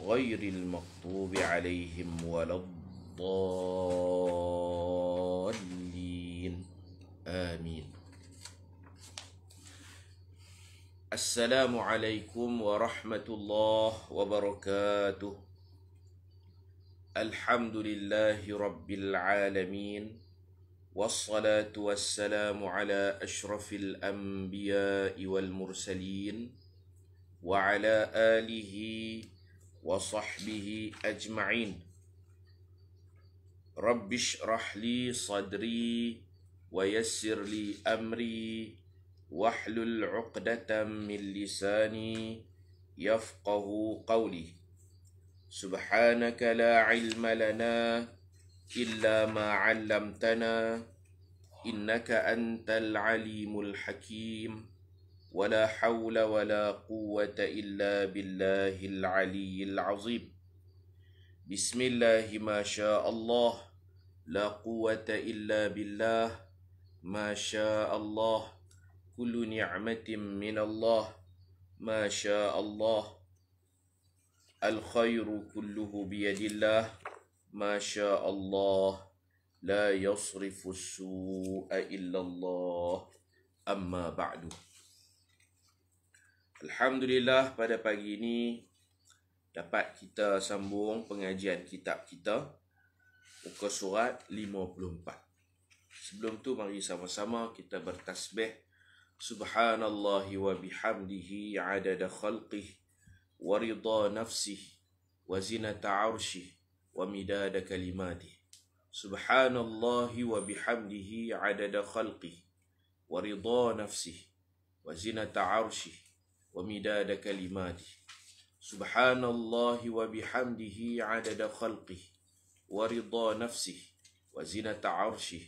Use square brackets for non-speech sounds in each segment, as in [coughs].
غير المغضوب عليهم ولا الضالين آمين السلام عليكم ورحمة الله وبركاته الحمد لله رب العالمين والصلاة والسلام على أشرف الأنبياء والمرسلين وعلى آله وصحبه أجمعين رب اشرح لي صدري ويسر لي أمري واحلل عقدة من لساني يفقه قولي سبحانك لا علم لنا إلا ما علمتنا إنك أنت العليم الحكيم ولا حول ولا قوة إلا بالله العلي العظيم بسم الله ما شاء الله لا قوة إلا بالله ما شاء الله كل نعمة من الله ما شاء الله الخير كله بيد الله ما شاء الله لا يصرف السوء إلا الله أما بعد Alhamdulillah pada pagi ini dapat kita sambung pengajian kitab kita muka surat 54. Sebelum tu mari sama-sama kita bertasbih Subhanallah wa bihamdihi adada khalqih wa ridha nafsih wa zinata arshih wa midada kalimatih. Subhanallah wa bihamdihi adada khalqih wa ridha nafsih wa zinata ومداد كلماته سبحان الله وبحمده عدد خلقه ورضا نفسه وزنة عرشه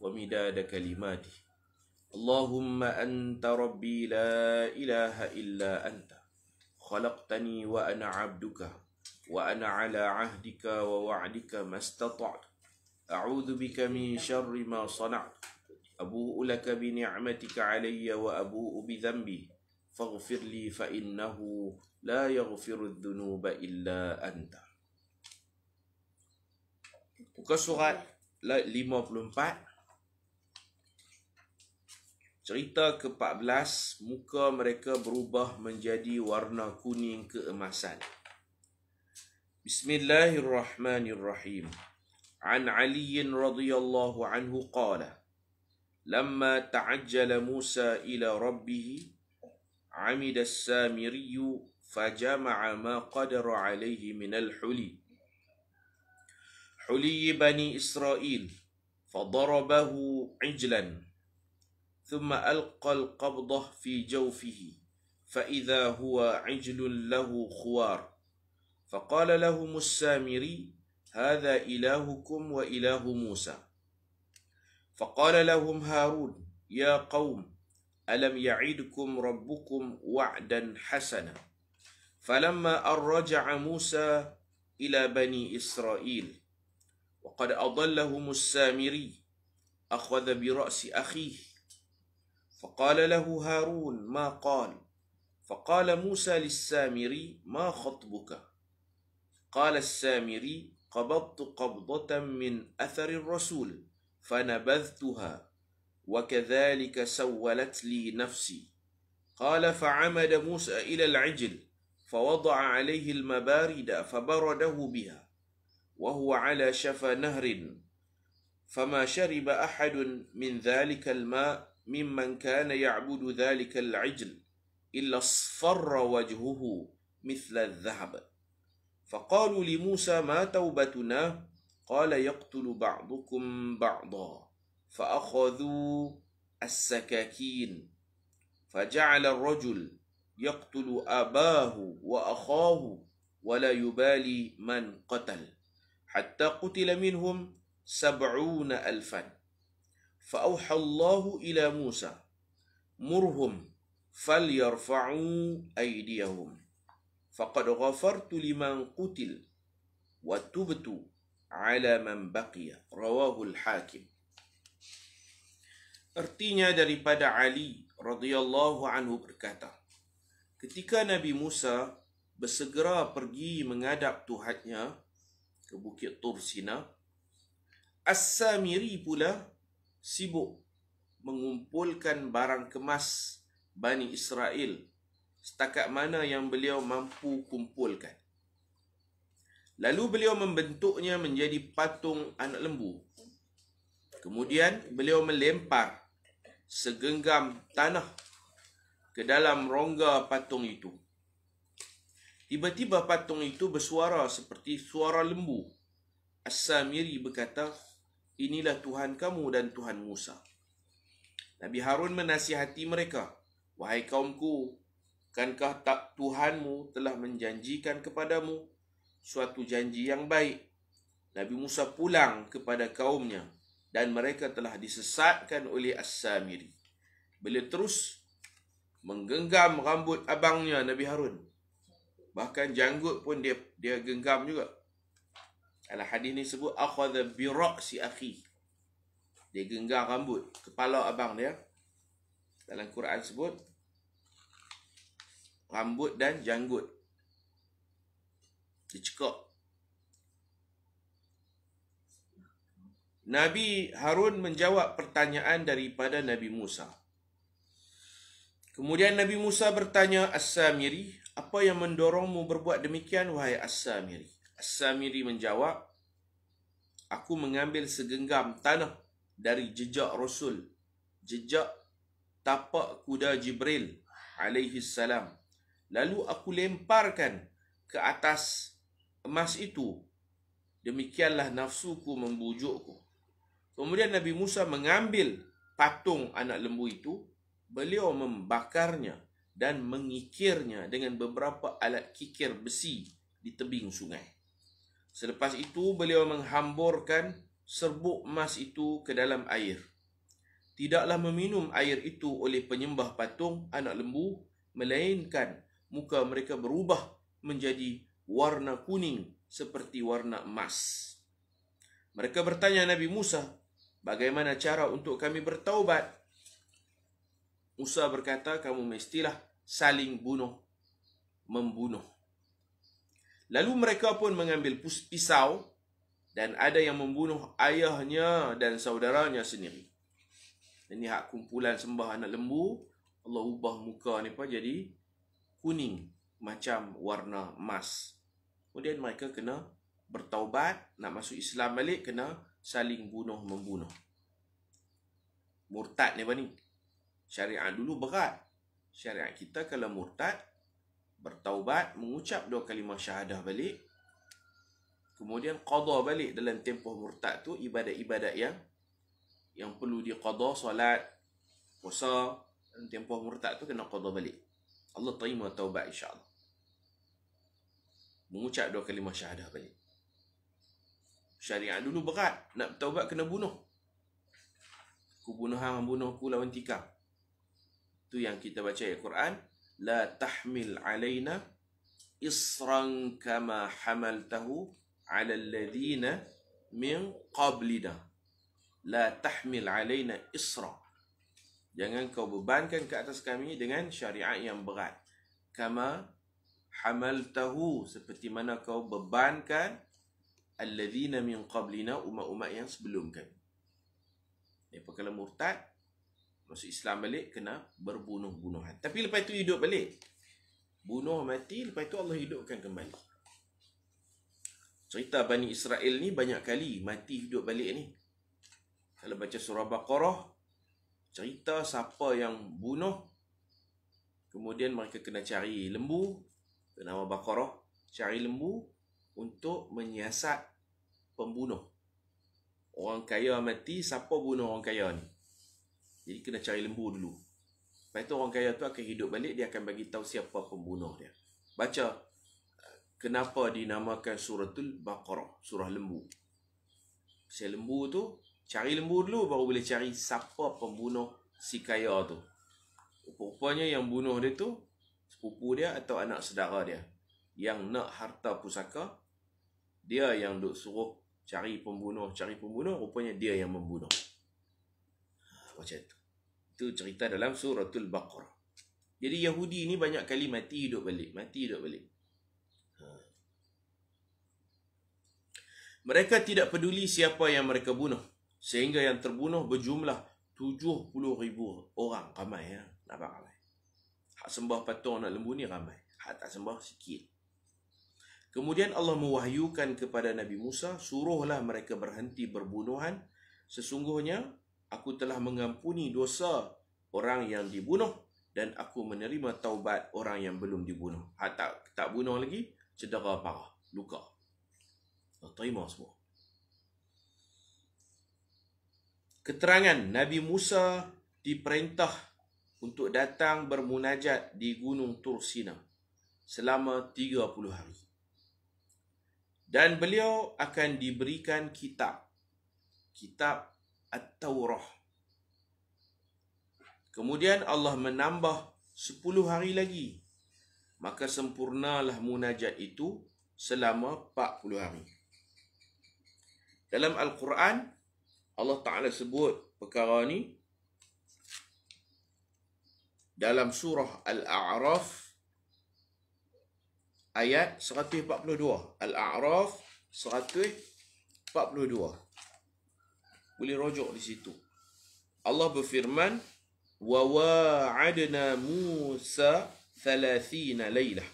ومداد كلماته اللهم أنت ربي لا إله إلا أنت خلقتني وأنا عبدك وأنا على عهدك ووعدك ما استطعت أعوذ بك من شر ما صنعت أبوء لك بنعمتك علي وأبوء بذنبي faghfir li fa innahu la yaghfiru adh-dhunuba illa anta. Buka surat 54 cerita ke-14 muka mereka berubah menjadi warna kuning keemasan. Bismillahirrahmanirrahim. عن علي رضي الله عنه قال لما تعجل موسى الى ربه عمد السامري فجمع ما قدر عليه من الحلي حلي بني إسرائيل فضربه عجلا ثم ألقى القبضة في جوفه فإذا هو عجل له خوار فقال لهم السامري هذا إلهكم وإله موسى فقال لهم هارون يا قوم ألم يعدكم ربكم وعدا حسنا فلما أن رجع موسى إلى بني إسرائيل وقد أضلهم السامري أخذ برأس أخيه فقال له هارون ما قال فقال موسى للسامري ما خطبك قال السامري قبضت قبضة من أثر الرسول فنبذتها وكذلك سولت لي نفسي قال فعمد موسى إلى العجل فوضع عليه المبارد فبرده بها وهو على شفا نهر فما شرب أحد من ذلك الماء ممن كان يعبد ذلك العجل إلا اصفر وجهه مثل الذهب فقالوا لموسى ما توبتنا قال يقتل بعضكم بعضا فأخذوا السكاكين فجعل الرجل يقتل أباه وأخاه ولا يبالي من قتل حتى قتل منهم سبعون ألفا فأوحى الله إلى موسى مرهم فليرفعوا أيديهم فقد غفرت لمن قتل وتبت على من بقي رواه الحاكم Artinya daripada Ali radhiyallahu anhu berkata, ketika Nabi Musa bersegera pergi menghadap Tuhannya ke Bukit Tur Sina, As-Samiri pula sibuk mengumpulkan barang kemas Bani Israel setakat mana yang beliau mampu kumpulkan. Lalu beliau membentuknya menjadi patung anak lembu. Kemudian beliau melempar segenggam tanah ke dalam rongga patung itu. Tiba-tiba patung itu bersuara seperti suara lembu. As-Samiri berkata, inilah Tuhan kamu dan Tuhan Musa. Nabi Harun menasihati mereka, Wahai kaumku, kankah tak Tuhanmu telah menjanjikan kepadamu suatu janji yang baik? Nabi Musa pulang kepada kaumnya dan mereka telah disesatkan oleh As-Samiri. Beliau terus menggenggam rambut abangnya Nabi Harun. Bahkan janggut pun dia dia genggam juga. Dalam hadis ni sebut akhadha bi ra'si akhi. Dia genggam rambut kepala abang dia. Dalam Quran sebut rambut dan janggut dicekak Nabi Harun menjawab pertanyaan daripada Nabi Musa. Kemudian Nabi Musa bertanya As-Samiri, apa yang mendorongmu berbuat demikian wahai As-Samiri? As-Samiri menjawab, aku mengambil segenggam tanah dari jejak Rasul, jejak tapak kuda Jibril alaihi salam. Lalu aku lemparkan ke atas emas itu. Demikianlah nafsuku membujukku. Kemudian Nabi Musa mengambil patung anak lembu itu, beliau membakarnya dan mengikirnya dengan beberapa alat kikir besi di tebing sungai. Selepas itu beliau menghamburkan serbuk emas itu ke dalam air. Tidaklah meminum air itu oleh penyembah patung anak lembu melainkan muka mereka berubah menjadi warna kuning seperti warna emas. Mereka bertanya Nabi Musa, Bagaimana cara untuk kami bertaubat? Musa berkata, kamu mestilah saling bunuh, membunuh. Lalu mereka pun mengambil pisau dan ada yang membunuh ayahnya dan saudaranya sendiri. Ini hak kumpulan sembah anak lembu. Allah ubah muka ni pun jadi kuning macam warna emas. Kemudian mereka kena bertaubat, nak masuk Islam balik kena saling bunuh-membunuh. Murtad ni bani. Syariat dulu berat. Syariat kita kalau murtad, bertaubat, mengucap dua kalimah syahadah balik, kemudian qadha balik dalam tempoh murtad tu ibadat-ibadat yang yang perlu diqadha solat, puasa, dalam tempoh murtad tu kena qadha balik. Allah terima taubat insya-Allah. Mengucap dua kalimah syahadah balik syariah dulu berat nak bertaubat kena bunuh aku bunuh hang bunuh aku lawan tikar tu yang kita baca ayat Quran la tahmil alaina isran kama hamaltahu ala alladhina min qablina la tahmil alaina isra jangan kau bebankan ke atas kami dengan syariat yang berat kama hamaltahu seperti mana kau bebankan Al-Ladhi alladhina min qablina umat-umat yang sebelum kami. Lepas kalau murtad, masuk Islam balik, kena berbunuh-bunuhan. Tapi lepas itu hidup balik. Bunuh mati, lepas itu Allah hidupkan kembali. Cerita Bani Israel ni banyak kali mati hidup balik ni. Kalau baca surah Baqarah, cerita siapa yang bunuh, kemudian mereka kena cari lembu, nama Baqarah, cari lembu untuk menyiasat pembunuh. Orang kaya mati, siapa bunuh orang kaya ni? Jadi kena cari lembu dulu. Lepas tu orang kaya tu akan hidup balik, dia akan bagi tahu siapa pembunuh dia. Baca kenapa dinamakan suratul baqarah, surah lembu. Si lembu tu cari lembu dulu baru boleh cari siapa pembunuh si kaya tu. Rupanya yang bunuh dia tu sepupu dia atau anak saudara dia yang nak harta pusaka dia yang duk suruh cari pembunuh, cari pembunuh, rupanya dia yang membunuh. Macam tu. Itu cerita dalam suratul Baqarah. Jadi Yahudi ni banyak kali mati hidup balik. Mati hidup balik. Ha. Mereka tidak peduli siapa yang mereka bunuh. Sehingga yang terbunuh berjumlah 70 ribu orang. Ramai ya. Nampak ramai. Hak sembah patung nak lembu ni ramai. Hak tak sembah sikit. Kemudian Allah mewahyukan kepada Nabi Musa, suruhlah mereka berhenti berbunuhan. Sesungguhnya, aku telah mengampuni dosa orang yang dibunuh dan aku menerima taubat orang yang belum dibunuh. Ha, tak, tak bunuh lagi, cedera parah, luka. Allah terima semua. Keterangan Nabi Musa diperintah untuk datang bermunajat di Gunung Tursina selama 30 hari dan beliau akan diberikan kitab kitab at-taurah kemudian Allah menambah 10 hari lagi maka sempurnalah munajat itu selama 40 hari dalam al-Quran Allah Taala sebut perkara ni dalam surah Al-A'raf ayat 142 Al-A'raf 142 Boleh rojok di situ Allah berfirman Wa wa'adna Musa 30 laylah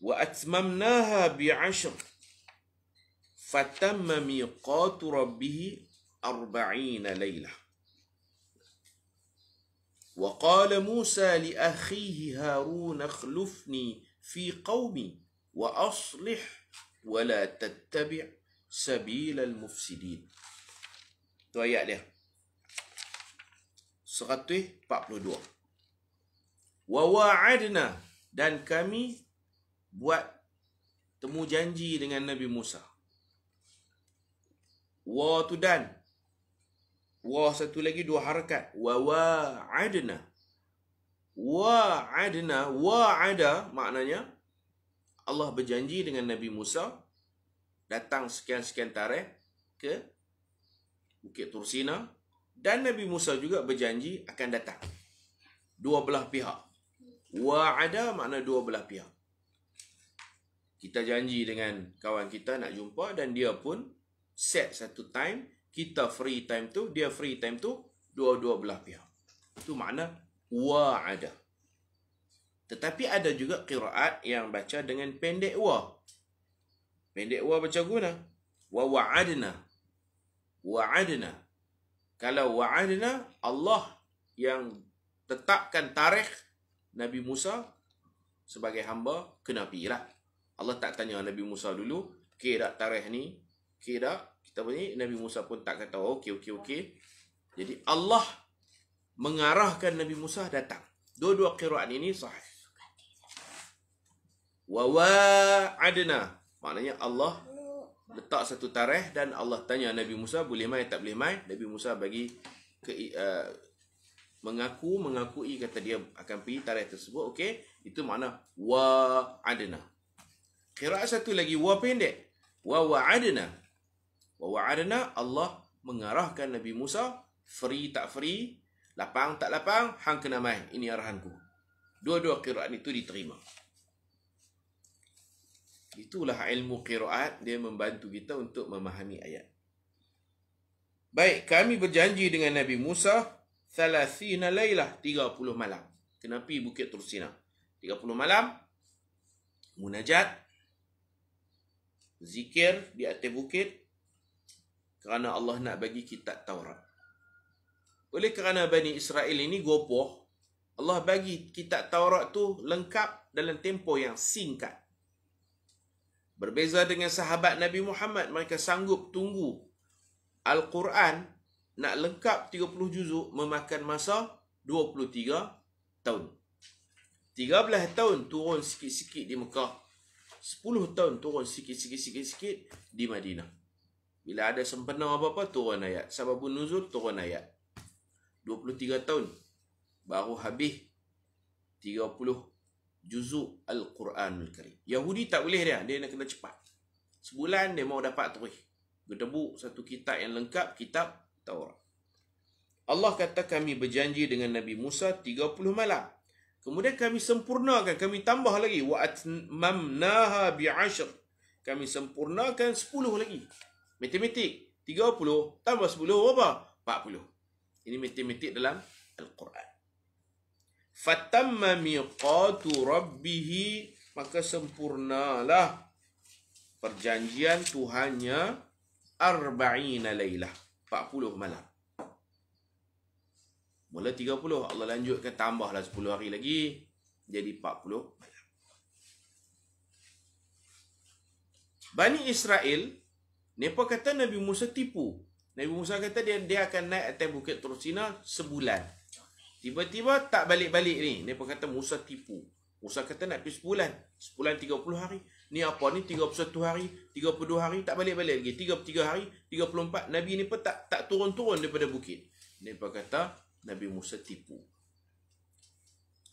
Wa atmamnaha bi'ashr Fatamma miqatu rabbihi 40 laylah وقال موسى لأخيه هارون اخلفني في قومي وأصلح ولا تتبع سبيل المفسدين Itu ayat dia 142 Wawa'adna dan kami buat temu janji dengan Nabi Musa Wa tu Wah satu lagi dua harakat. Wa wa'adna. Wa'adna. ada maknanya Allah berjanji dengan Nabi Musa datang sekian-sekian tarikh ke Bukit Tursina dan Nabi Musa juga berjanji akan datang. Dua belah pihak. ada makna dua belah pihak. Kita janji dengan kawan kita nak jumpa dan dia pun set satu time kita free time tu, dia free time tu, dua-dua belah pihak. Itu makna ada? Tetapi ada juga qiraat yang baca dengan pendek wa. Pendek wa baca guna. Wa wa'adna. Wa'adna. Kalau wa'adna, Allah yang tetapkan tarikh Nabi Musa sebagai hamba kena pergi lah. Allah tak tanya Nabi Musa dulu, kira tarikh ni, kira tapi ni Nabi Musa pun tak kata okey okey okey. Jadi Allah mengarahkan Nabi Musa datang. Dua-dua qiraat ini sahih. Wa wa'adna. Maknanya Allah letak satu tarikh dan Allah tanya Nabi Musa boleh mai tak boleh mai. Nabi Musa bagi ke, uh, mengaku mengakui kata dia akan pergi tarikh tersebut. Okey, itu makna wa'adna. Qiraat satu lagi wa pendek. Wa wa'adna. Wa wa'adna Allah mengarahkan Nabi Musa free tak free, lapang tak lapang, hang kena main. Ini arahanku. Dua-dua qiraat itu diterima. Itulah ilmu qiraat dia membantu kita untuk memahami ayat. Baik, kami berjanji dengan Nabi Musa 30 lailah 30 malam. Kena pergi Bukit Tursina. 30 malam munajat zikir di atas bukit kerana Allah nak bagi kitab Taurat. Oleh kerana Bani Israel ini gopoh, Allah bagi kitab Taurat tu lengkap dalam tempoh yang singkat. Berbeza dengan sahabat Nabi Muhammad, mereka sanggup tunggu Al-Quran nak lengkap 30 juzuk memakan masa 23 tahun. 13 tahun turun sikit-sikit di Mekah. 10 tahun turun sikit-sikit-sikit-sikit di Madinah. Bila ada sempena apa-apa, turun ayat. Sebab nuzul, turun ayat. 23 tahun. Baru habis 30 juzuk al Quran Karim. Yahudi tak boleh dia. Dia nak kena cepat. Sebulan dia mau dapat terus. Gedebu satu kitab yang lengkap. Kitab Taurat. Allah kata kami berjanji dengan Nabi Musa 30 malam. Kemudian kami sempurnakan. Kami tambah lagi. Wa atmamnaha bi'ashr. Kami sempurnakan sepuluh lagi. Matematik 30 tambah 10 berapa? 40. Ini matematik dalam Al-Quran. Fatamma miqatu rabbih maka sempurnalah perjanjian Tuhannya arba'ina lailah 40 malam. Mula 30 Allah lanjutkan tambahlah 10 hari lagi jadi 40 malam. Bani Israel mereka kata Nabi Musa tipu. Nabi Musa kata dia dia akan naik atas Bukit Tur Sina sebulan. Tiba-tiba tak balik-balik ni. Mereka kata Musa tipu. Musa kata nak pergi sebulan. Sebulan 30 hari. Ni apa ni 31 hari, 32 hari tak balik-balik lagi. 33 hari, 34 Nabi ni pun tak tak turun-turun daripada bukit. Mereka kata Nabi Musa tipu.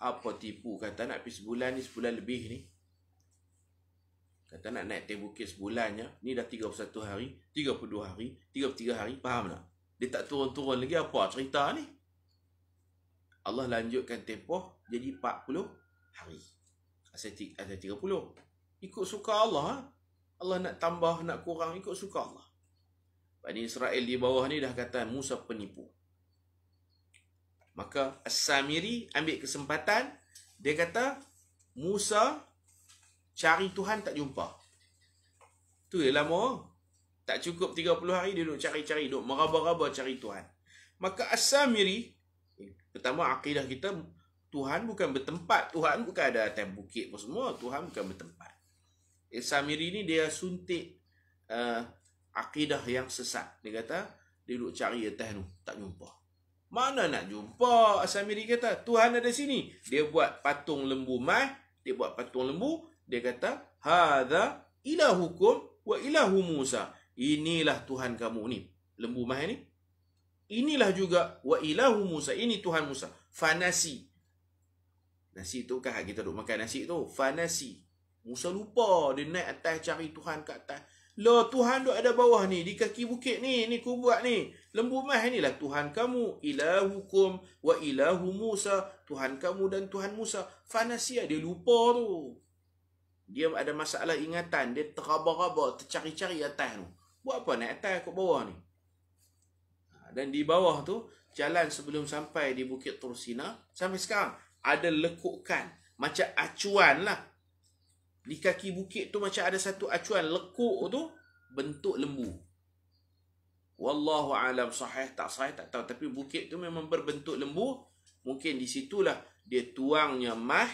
Apa tipu kata nak pergi sebulan ni, sebulan lebih ni. Kata nak naik tembok kes bulan ya. Ni dah 31 hari, 32 hari, 33 hari. Faham tak? Dia tak turun-turun lagi apa cerita ni? Allah lanjutkan tempoh jadi 40 hari. Asal 30. Ikut suka Allah. Ha? Allah nak tambah, nak kurang. Ikut suka Allah. Bani Israel di bawah ni dah kata Musa penipu. Maka As-Samiri ambil kesempatan. Dia kata Musa cari Tuhan tak jumpa. Tu je lama. Tak cukup 30 hari dia duk cari-cari, duk meraba-raba cari Tuhan. Maka As-Samiri, pertama akidah kita, Tuhan bukan bertempat. Tuhan bukan ada atas bukit pun semua. Tuhan bukan bertempat. As-Samiri eh, ni dia suntik uh, akidah yang sesat. Dia kata, dia duk cari atas tu, tak jumpa. Mana nak jumpa? Asamiri samiri kata, Tuhan ada sini. Dia buat patung lembu mai, dia buat patung lembu, dia kata hada ilahukum wa ilahu Musa inilah tuhan kamu ni lembu mahal ni inilah juga wa ilahu Musa ini tuhan Musa fanasi nasi tu kan kita duk makan nasi tu fanasi Musa lupa dia naik atas cari tuhan kat atas lo lah, tuhan duk ada bawah ni di kaki bukit ni ni ku buat ni lembu mahal lah tuhan kamu ilahukum wa ilahu Musa tuhan kamu dan tuhan Musa fanasi lah, dia lupa tu dia ada masalah ingatan dia terabak-abak tercari-cari atas tu buat apa naik atas ke bawah ni ha, dan di bawah tu jalan sebelum sampai di Bukit Tursina sampai sekarang ada lekukan macam acuan lah di kaki bukit tu macam ada satu acuan lekuk tu bentuk lembu Wallahu alam sahih tak sahih tak tahu tapi bukit tu memang berbentuk lembu mungkin di situlah dia tuangnya mah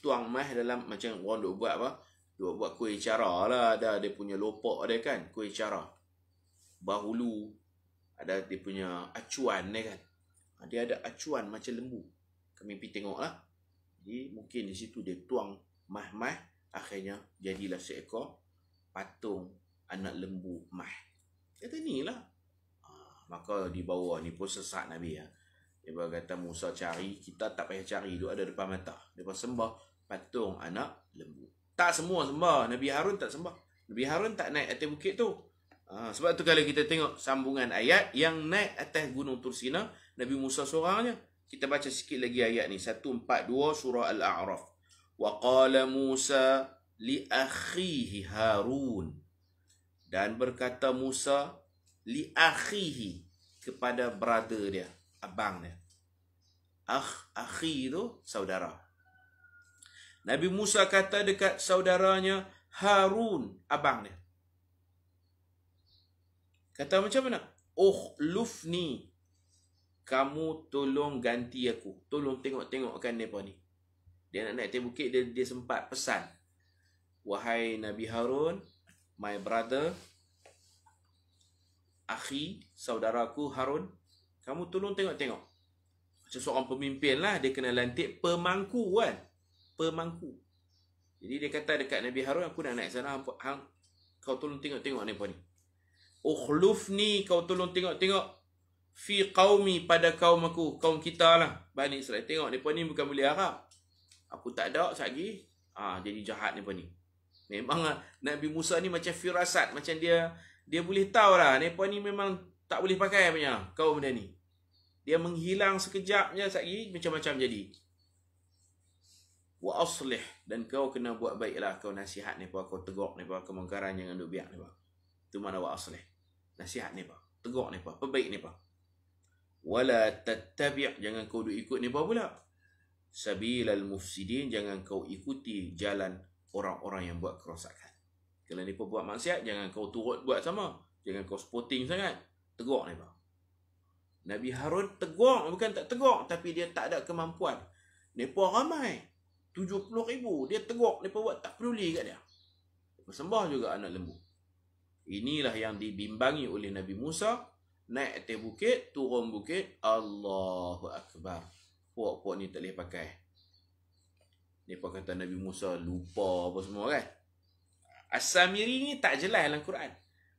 tuang mai dalam macam orang duk buat apa? Duk buat kuih cara lah. Ada dia punya lopak dia kan. Kuih cara. Bahulu. Ada dia punya acuan dia kan. Ha, dia ada acuan macam lembu. Kami pergi tengok lah. Jadi mungkin di situ dia tuang mah-mah. Akhirnya jadilah seekor patung anak lembu mah. Kata ni lah. Ha, maka di bawah ni pun sesat Nabi ya. Dia berkata Musa cari, kita tak payah cari. Dia ada depan mata. Dia sembah patung anak lembu. Tak semua sembah. Nabi Harun tak sembah. Nabi Harun tak naik atas bukit tu. Ha, sebab tu kalau kita tengok sambungan ayat yang naik atas gunung Tursina, Nabi Musa seorangnya. Kita baca sikit lagi ayat ni. 142 surah Al-A'raf. Wa qala Musa li akhihi Harun. Dan berkata Musa li akhihi kepada brother dia, abang dia. Akh, akhi tu saudara. Nabi Musa kata dekat saudaranya Harun, abang dia. Kata macam mana? Oh, lufni. Kamu tolong ganti aku. Tolong tengok-tengokkan mereka ni. Dia nak naik tiap bukit, dia, dia sempat pesan. Wahai Nabi Harun, my brother, akhi, saudaraku Harun, kamu tolong tengok-tengok. Macam seorang pemimpin lah, dia kena lantik pemangku kan pemangku. Jadi dia kata dekat Nabi Harun aku nak naik sana hang kau tolong tengok-tengok ni puan ni. kau tolong tengok-tengok fi qaumi pada kaum aku, kaum kita lah Bani Israel. Tengok ni puan ni bukan boleh Arab. Aku tak ada satgi. Ah ha, jadi jahat ni puan ni. Memang lah, Nabi Musa ni macam firasat, macam dia dia boleh tahu lah ni puan ni memang tak boleh pakai punya kaum dia ni. Dia menghilang sekejapnya satgi macam-macam jadi wa aslih dan kau kena buat baiklah kau nasihat ni pak kau tegur ni pak kemungkaran jangan duk biak ni pak tu mana wa aslih nasihat ni pak tegur ni pak perbaik ni pak wala tattabi' jangan kau duk ikut ni pak pula sabilal mufsidin jangan kau ikuti jalan orang-orang yang buat kerosakan kalau ni pak buat maksiat jangan kau turut buat sama jangan kau sporting sangat tegur ni pak Nabi Harun tegur bukan tak tegur tapi dia tak ada kemampuan. Depa ramai 70,000 dia teguk depa buat tak peduli kat dia. Bersembah juga anak lembu. Inilah yang dibimbangi oleh Nabi Musa naik atas bukit, turun bukit, Allahu akbar. Puak-puak ni tak boleh pakai. Depa kata Nabi Musa lupa apa semua kan. As Samiri ni tak jelas dalam Quran.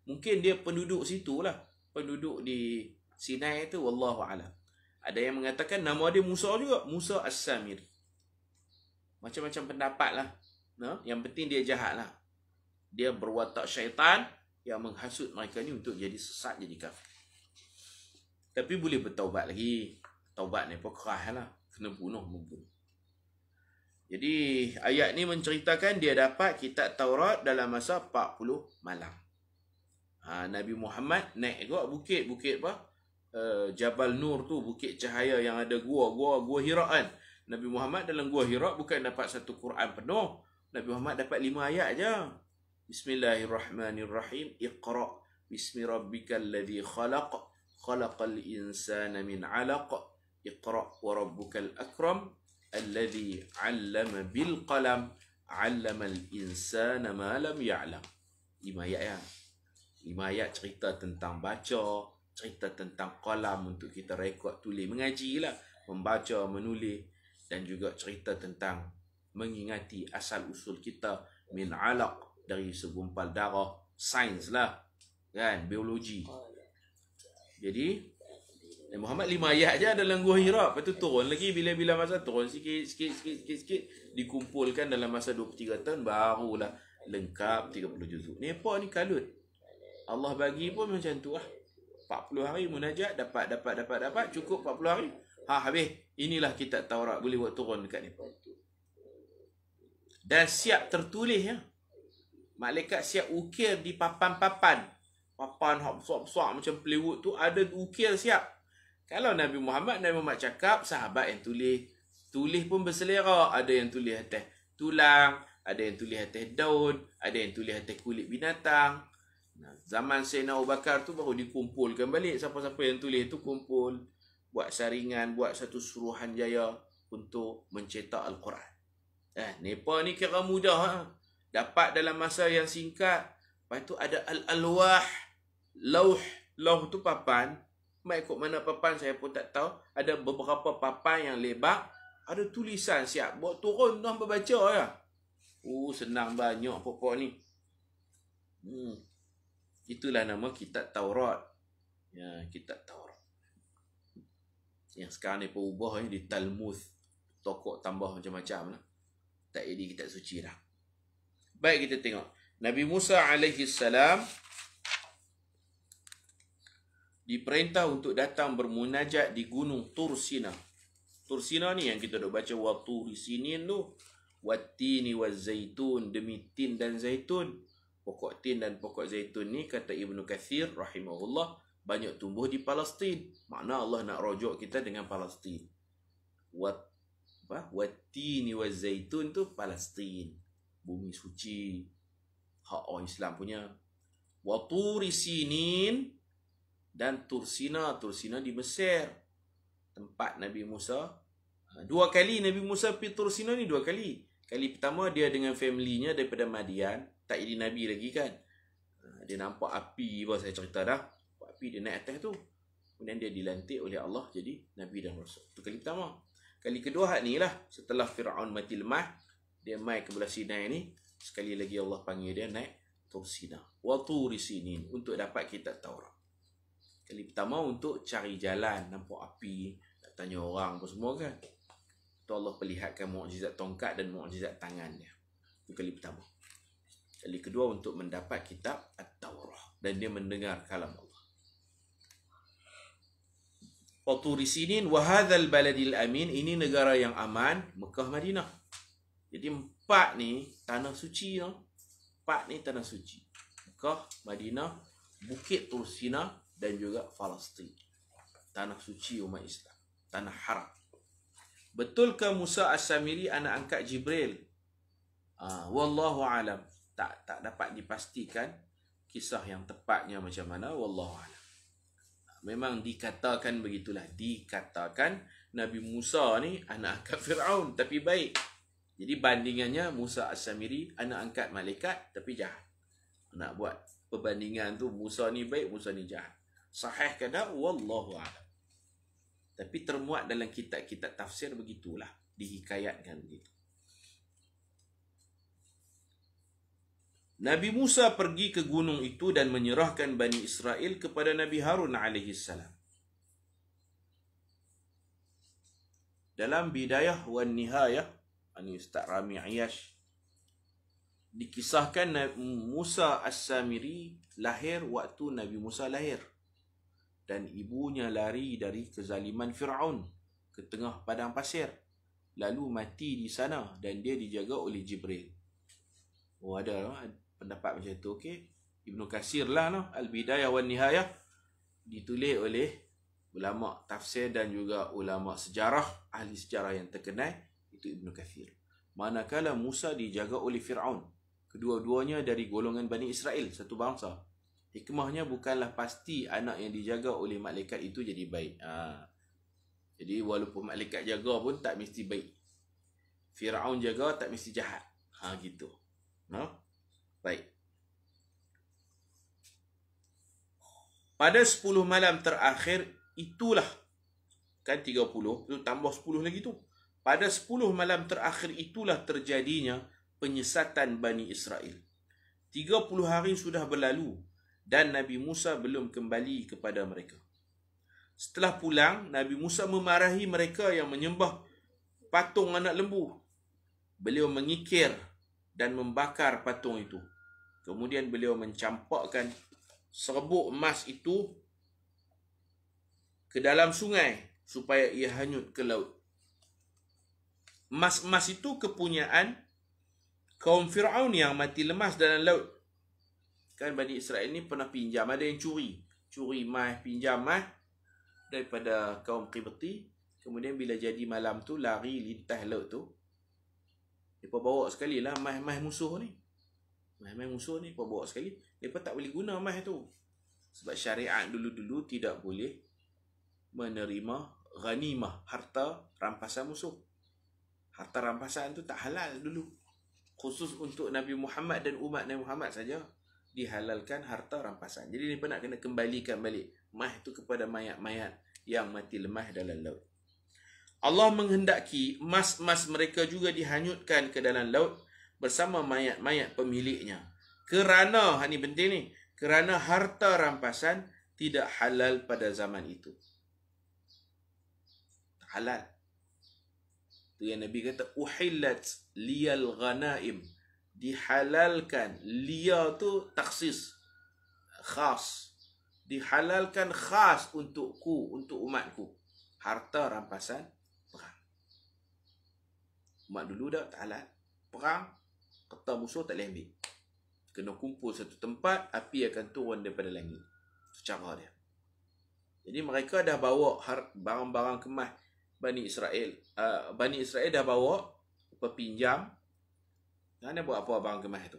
Mungkin dia penduduk situ lah. Penduduk di Sinai tu Wallahu'alam. Ada yang mengatakan nama dia Musa juga. Musa As-Samiri macam-macam pendapat lah. No? Yang penting dia jahat lah. Dia berwatak syaitan yang menghasut mereka ni untuk jadi sesat, jadi kafir. Tapi boleh bertaubat lagi. Taubat ni pun kerah lah. Kena bunuh mungkin. Jadi ayat ni menceritakan dia dapat kitab Taurat dalam masa 40 malam. Ha, Nabi Muhammad naik juga bukit. Bukit apa? Uh, Jabal Nur tu bukit cahaya yang ada gua. Gua, gua hiraan. Kan? Nabi Muhammad dalam Gua Hira bukan dapat satu Quran penuh. Nabi Muhammad dapat lima ayat je. Bismillahirrahmanirrahim. Iqra. Bismi rabbikal ladhi khalaq. Khalaqal insana min alaq. Iqra. Wa rabbukal akram. Alladhi allama bil qalam. Allamal insana ma lam ya'lam. Lima ayat ya. Lima ayat cerita tentang baca. Cerita tentang kolam untuk kita rekod tulis. Mengaji lah. Membaca, menulis dan juga cerita tentang mengingati asal usul kita min alaq dari segumpal darah sains lah kan biologi oh, ya. jadi Muhammad lima ayat je dalam Gua Hira Lepas tu turun lagi bila-bila masa turun sikit, sikit sikit sikit sikit Dikumpulkan dalam masa 23 tahun Barulah lengkap 30 juzuk Ni apa ni kalut Allah bagi pun macam tu lah 40 hari munajat dapat dapat dapat dapat Cukup 40 hari Ah, habis inilah kitab Taurat boleh buat turun dekat ni. Dan siap tertulis ya. Malaikat siap ukir di papan-papan. Papan hak besar-besar macam Playwood tu ada ukir siap. Kalau Nabi Muhammad Nabi Muhammad cakap sahabat yang tulis, tulis pun berselera, ada yang tulis atas tulang, ada yang tulis atas daun, ada yang tulis atas kulit binatang. Nah, zaman Sayyidina Abu Bakar tu baru dikumpulkan balik siapa-siapa yang tulis tu kumpul buat saringan, buat satu suruhan jaya untuk mencetak Al-Quran. Eh, Nepal ni kira mudah. Ha? Dapat dalam masa yang singkat. Lepas tu ada Al-Alwah. Lauh. Lauh tu papan. Mak ikut mana papan saya pun tak tahu. Ada beberapa papan yang lebar. Ada tulisan siap. Buat turun, tuan berbaca. Ya? Oh, senang banyak pokok ni. Hmm. Itulah nama kitab Taurat. Ya, kitab Taurat yang sekarang ni pun ubah ni di Talmud tokok tambah macam-macam lah tak jadi kita suci dah baik kita tengok Nabi Musa alaihi salam diperintah untuk datang bermunajat di gunung Tursina Tursina ni yang kita dah baca waktu di sini tu Wattini wa zaitun demi tin dan zaitun Pokok tin dan pokok zaitun ni kata ibnu Kathir rahimahullah banyak tumbuh di Palestin. Makna Allah nak rojok kita dengan Palestin. Wat apa? Watini wa zaitun tu Palestin. Bumi suci. Hak orang Islam punya. Wa turisinin dan Tursina, Tursina di Mesir. Tempat Nabi Musa. Ha, dua kali Nabi Musa pergi Tursina ni dua kali. Kali pertama dia dengan familynya daripada Madian, tak jadi nabi lagi kan. Ha, dia nampak api apa saya cerita dah tapi dia naik atas tu kemudian dia dilantik oleh Allah jadi nabi dan rasul tu kali pertama kali kedua hak ni lah setelah Firaun mati lemah dia naik ke belah Sinai ni sekali lagi Allah panggil dia naik Tur Sina wa Tur Sinin untuk dapat kitab Taurat kali pertama untuk cari jalan nampak api nak tanya orang apa semua kan tu Allah perlihatkan mukjizat tongkat dan mukjizat tangannya tu kali pertama kali kedua untuk mendapat kitab At-Taurat dan dia mendengar kalam Allah Faturi sinin wahadhal baladil amin Ini negara yang aman Mekah Madinah Jadi empat ni tanah suci ya. Empat ni tanah suci Mekah, Madinah, Bukit Tursina Dan juga Palestin Tanah suci umat Islam Tanah haram Betulkah Musa As-Samiri anak angkat Jibril? Uh, wallahu alam tak tak dapat dipastikan kisah yang tepatnya macam mana wallahu alam memang dikatakan begitulah dikatakan Nabi Musa ni anak angkat Firaun tapi baik jadi bandingannya Musa As-Samiri anak angkat malaikat tapi jahat nak buat perbandingan tu Musa ni baik Musa ni jahat sahih ke tak wallahu a'lam tapi termuat dalam kitab-kitab tafsir begitulah dihikayatkan begitu Nabi Musa pergi ke gunung itu dan menyerahkan Bani Israel kepada Nabi Harun alaihi salam. Dalam Bidayah wa Nihayah, ani Ustaz Rami Ayash dikisahkan Nabi Musa As-Samiri lahir waktu Nabi Musa lahir dan ibunya lari dari kezaliman Firaun ke tengah padang pasir lalu mati di sana dan dia dijaga oleh Jibril. Oh ada pendapat macam tu okey Ibnu Kasir lah no? Al-Bidayah wan Nihayah ditulis oleh ulama tafsir dan juga ulama sejarah ahli sejarah yang terkenal itu Ibnu Kasir manakala Musa dijaga oleh Firaun kedua-duanya dari golongan Bani Israel satu bangsa hikmahnya bukanlah pasti anak yang dijaga oleh malaikat itu jadi baik ha. jadi walaupun malaikat jaga pun tak mesti baik Firaun jaga tak mesti jahat ha gitu no? Baik. Pada 10 malam terakhir itulah kan 30 itu tambah 10 lagi tu. Pada 10 malam terakhir itulah terjadinya penyesatan Bani Israel. 30 hari sudah berlalu dan Nabi Musa belum kembali kepada mereka. Setelah pulang, Nabi Musa memarahi mereka yang menyembah patung anak lembu. Beliau mengikir dan membakar patung itu. Kemudian beliau mencampakkan serbuk emas itu ke dalam sungai supaya ia hanyut ke laut. Emas-emas itu kepunyaan kaum Fir'aun yang mati lemas dalam laut. Kan Bani Israel ini pernah pinjam, ada yang curi. Curi emas, pinjam emas daripada kaum Qibti. Kemudian bila jadi malam tu, lari lintah laut tu. Mereka bawa sekali lah emas-emas musuh ni. Main-main musuh ni pun bawa sekali Mereka tak boleh guna mas tu Sebab syariat dulu-dulu tidak boleh Menerima Ghanimah Harta rampasan musuh Harta rampasan tu tak halal dulu Khusus untuk Nabi Muhammad dan umat Nabi Muhammad saja Dihalalkan harta rampasan Jadi mereka nak kena kembalikan balik Mah tu kepada mayat-mayat Yang mati lemah dalam laut Allah menghendaki emas-emas mereka juga dihanyutkan ke dalam laut bersama mayat-mayat pemiliknya. Kerana, ini ha, penting ni, kerana harta rampasan tidak halal pada zaman itu. Halal. Itu yang Nabi kata, Uhillat liyal ghanaim. Dihalalkan. Liya tu taksis. Khas. Dihalalkan khas untukku, untuk umatku. Harta rampasan perang. Umat dulu dah tak halal. Perang kata musuh tak boleh ambil kena kumpul satu tempat api akan turun daripada langit itu cara dia jadi mereka dah bawa barang-barang kemas Bani Israel uh, Bani Israel dah bawa Pepinjam Dan dia buat apa barang kemas itu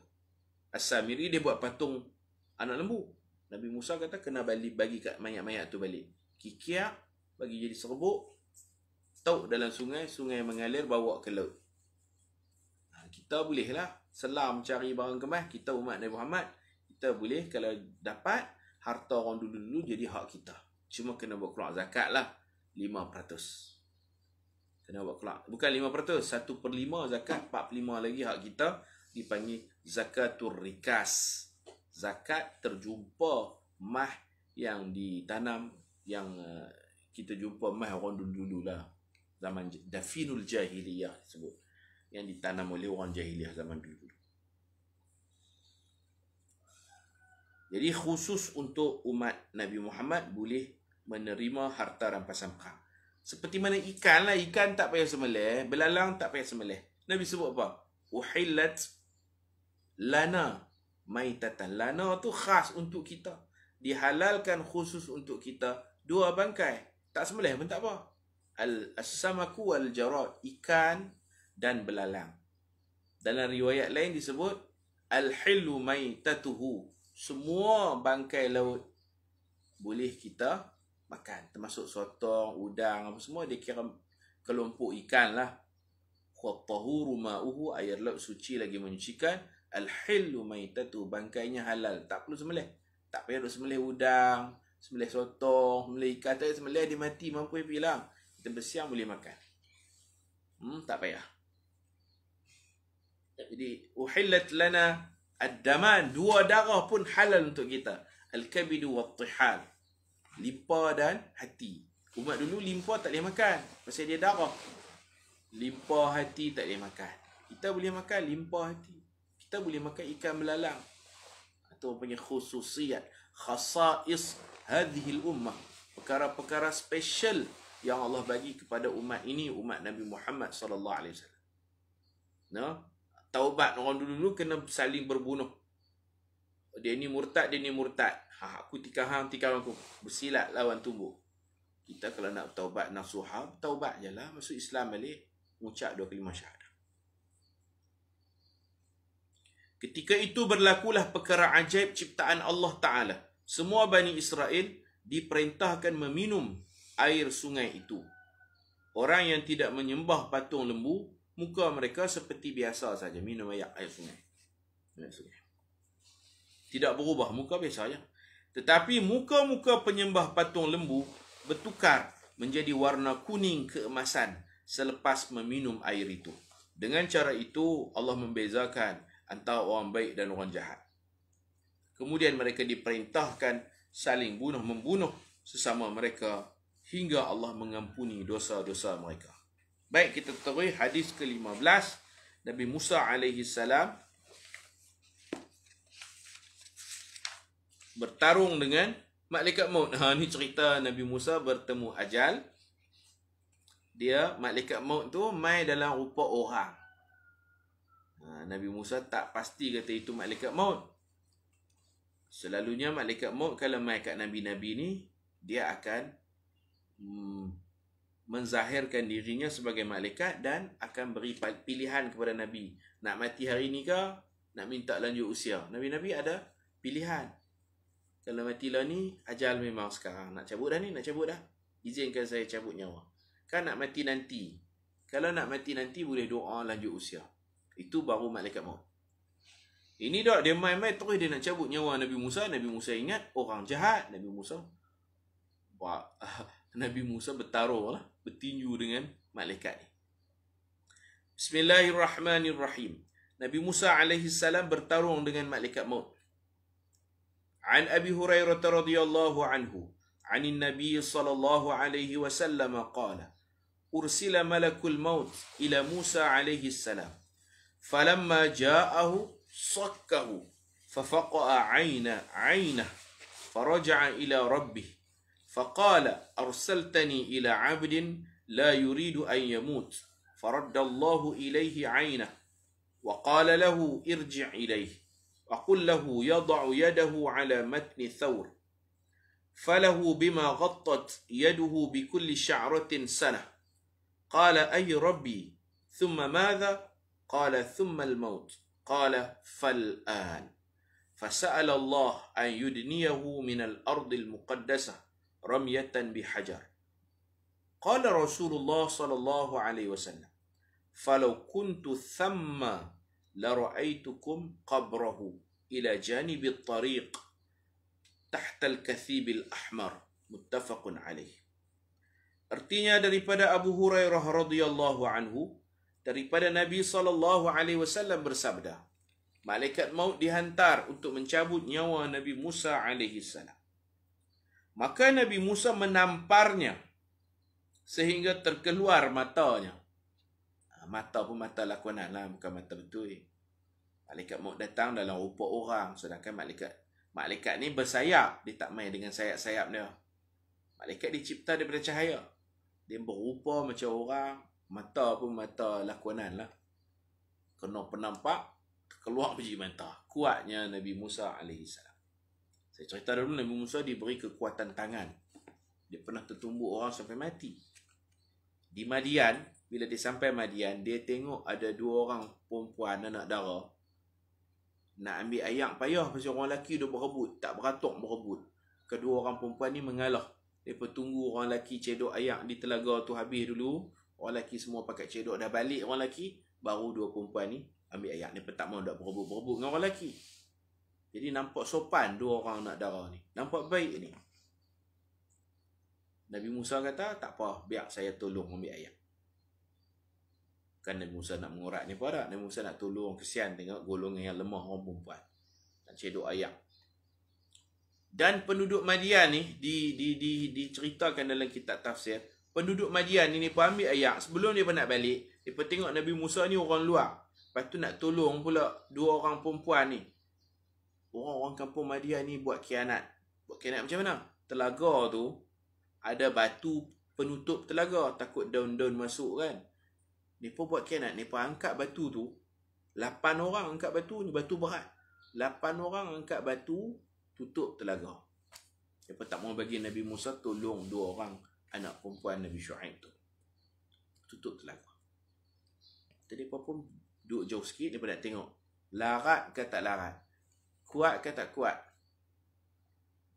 As-Samiri dia buat patung Anak lembu Nabi Musa kata kena balik bagi kat mayat-mayat tu balik Kikiak Bagi jadi serbuk Tauk dalam sungai Sungai mengalir bawa ke laut ha, Kita bolehlah selam cari barang kemas kita umat Nabi Muhammad kita boleh kalau dapat harta orang dulu-dulu jadi hak kita cuma kena buat keluar zakat lah 5% kena buat keluar bukan 5% 1 per 5 zakat 45 lagi hak kita dipanggil zakatur rikas zakat terjumpa mah yang ditanam yang eh, kita jumpa mah orang dulu lah zaman dafinul jahiliyah sebut yang ditanam oleh orang jahiliah zaman dulu. Jadi khusus untuk umat Nabi Muhammad boleh menerima harta rampasan perang. Seperti mana ikan lah. Ikan tak payah semelih. Belalang tak payah semelih. Nabi sebut apa? Uhillat lana maitatan. Lana tu khas untuk kita. Dihalalkan khusus untuk kita. Dua bangkai. Tak semelih pun tak apa. Al-samaku wal-jarad. Ikan dan belalang. Dalam riwayat lain disebut al-hilu maitatuhu. Semua bangkai laut boleh kita makan termasuk sotong, udang apa semua dia kira kelompok ikan lah. Qatahuru ma'uhu air laut suci lagi menyucikan al-hilu maitatu bangkainya halal tak perlu semelih. Tak payah duk semelih udang, semelih sotong, semelih ikan tak semelih dia mati mampu hilang. Kita bersiang boleh makan. Hmm, tak payah. Jadi uhillat lana ad dua darah pun halal untuk kita. Al-kabidu wa tihal Limpa dan hati. Umat dulu limpa tak boleh makan. Pasal dia darah. Limpa hati tak boleh makan. Kita boleh makan limpa hati. Kita boleh makan ikan belalang. Atau punya khususiat. Khasais hadhil ummah. Perkara-perkara special yang Allah bagi kepada umat ini. Umat Nabi Muhammad SAW. No? taubat orang dulu-dulu kena saling berbunuh. Dia ni murtad, dia ni murtad. Ha, aku tikah hang, tikah aku. Bersilat lawan tumbuh. Kita kalau nak taubat nasuha, taubat je lah. Masuk Islam balik, ucap dua kelima syahadah. Ketika itu berlakulah perkara ajaib ciptaan Allah Ta'ala. Semua Bani Israel diperintahkan meminum air sungai itu. Orang yang tidak menyembah patung lembu muka mereka seperti biasa saja minum air air sungai. Air sungai. Tidak berubah muka biasa saja. Ya. Tetapi muka-muka penyembah patung lembu bertukar menjadi warna kuning keemasan selepas meminum air itu. Dengan cara itu Allah membezakan antara orang baik dan orang jahat. Kemudian mereka diperintahkan saling bunuh membunuh sesama mereka hingga Allah mengampuni dosa-dosa mereka. Baik kita tahu hadis ke-15 Nabi Musa alaihi salam bertarung dengan malaikat maut. Ha ni cerita Nabi Musa bertemu ajal. Dia malaikat maut tu mai dalam rupa orang. Ha, Nabi Musa tak pasti kata itu malaikat maut. Selalunya malaikat maut kalau mai kat nabi-nabi ni dia akan hmm, menzahirkan dirinya sebagai malaikat dan akan beri pilihan kepada Nabi. Nak mati hari ini ke? Nak minta lanjut usia. Nabi-Nabi ada pilihan. Kalau mati lah ni, ajal memang sekarang. Nak cabut dah ni? Nak cabut dah. Izinkan saya cabut nyawa. Kan nak mati nanti. Kalau nak mati nanti, boleh doa lanjut usia. Itu baru malaikat maut. Ini dok dia main-main terus dia nak cabut nyawa Nabi Musa. Nabi Musa ingat orang jahat. Nabi Musa Wah, [laughs] Nabi Musa bertaruh lah bertinju dengan malaikat ni. Bismillahirrahmanirrahim. Nabi Musa alaihi salam bertarung dengan malaikat maut. An Abi Hurairah radhiyallahu anhu, an Nabi sallallahu alaihi wasallam qala: أرسل ملك الموت إلى موسى عليه السلام فلما جاءه صكه ففقأ عين عينه فرجع إلى ربه فقال أرسلتني إلى عبد لا يريد أن يموت فرد الله إليه عينه وقال له ارجع إليه وقل له يضع يده على متن ثور فله بما غطت يده بكل شعرة سنة قال أي ربي ثم ماذا قال ثم الموت قال فالآن فسأل الله أن يدنيه من الأرض المقدسة ramyatan bihajar. Qala Rasulullah sallallahu alaihi wasallam, "Falau kuntu thamma la ra'aitukum qabrahu ila janibi at-tariq tahta al-kathib al-ahmar." Muttafaqun alaihi. Artinya daripada Abu Hurairah radhiyallahu anhu, daripada Nabi sallallahu alaihi wasallam bersabda, "Malaikat maut dihantar untuk mencabut nyawa Nabi Musa alaihi salam." Maka Nabi Musa menamparnya sehingga terkeluar matanya. Ha, mata pun mata lakonan lah, bukan mata betul. Malaikat mau datang dalam rupa orang. Sedangkan malaikat malaikat ni bersayap. Dia tak main dengan sayap-sayap dia. Malaikat dicipta daripada cahaya. Dia berupa macam orang. Mata pun mata lakonan lah. Kena penampak, keluar biji mata. Kuatnya Nabi Musa AS. Saya cerita dulu Nabi Musa diberi kekuatan tangan. Dia pernah tertumbuk orang sampai mati. Di Madian, bila dia sampai Madian, dia tengok ada dua orang perempuan anak dara nak ambil ayak payah pasal orang lelaki dia berebut, tak beratok berebut. Kedua orang perempuan ni mengalah. Depa tunggu orang lelaki cedok ayak di telaga tu habis dulu. Orang lelaki semua pakai cedok dah balik orang lelaki baru dua perempuan ni ambil ayak ni tak mau dak berebut-berebut dengan orang lelaki. Jadi nampak sopan dua orang nak darah ni. Nampak baik ni. Nabi Musa kata, tak apa, biar saya tolong ambil ayam. Kan Nabi Musa nak mengurat ni pun Nabi Musa nak tolong kesian tengok golongan yang lemah orang perempuan. Nak cedok ayam. Dan penduduk Madian ni di, di, di, diceritakan dalam kitab tafsir. Penduduk Madian ni, ni pun ambil ayam. Sebelum dia pun nak balik, dia pun tengok Nabi Musa ni orang luar. Lepas tu nak tolong pula dua orang perempuan ni orang-orang kampung Madia ni buat kianat. Buat kianat macam mana? Telaga tu ada batu penutup telaga takut daun-daun masuk kan. Mereka buat kianat. Mereka angkat batu tu. Lapan orang angkat batu ni. Batu berat. Lapan orang angkat batu tutup telaga. Mereka tak mau bagi Nabi Musa tolong dua orang anak perempuan Nabi Shu'aib tu. Tutup telaga. Jadi mereka pun duduk jauh sikit daripada tengok. Larat ke tak larat? kuat ke tak kuat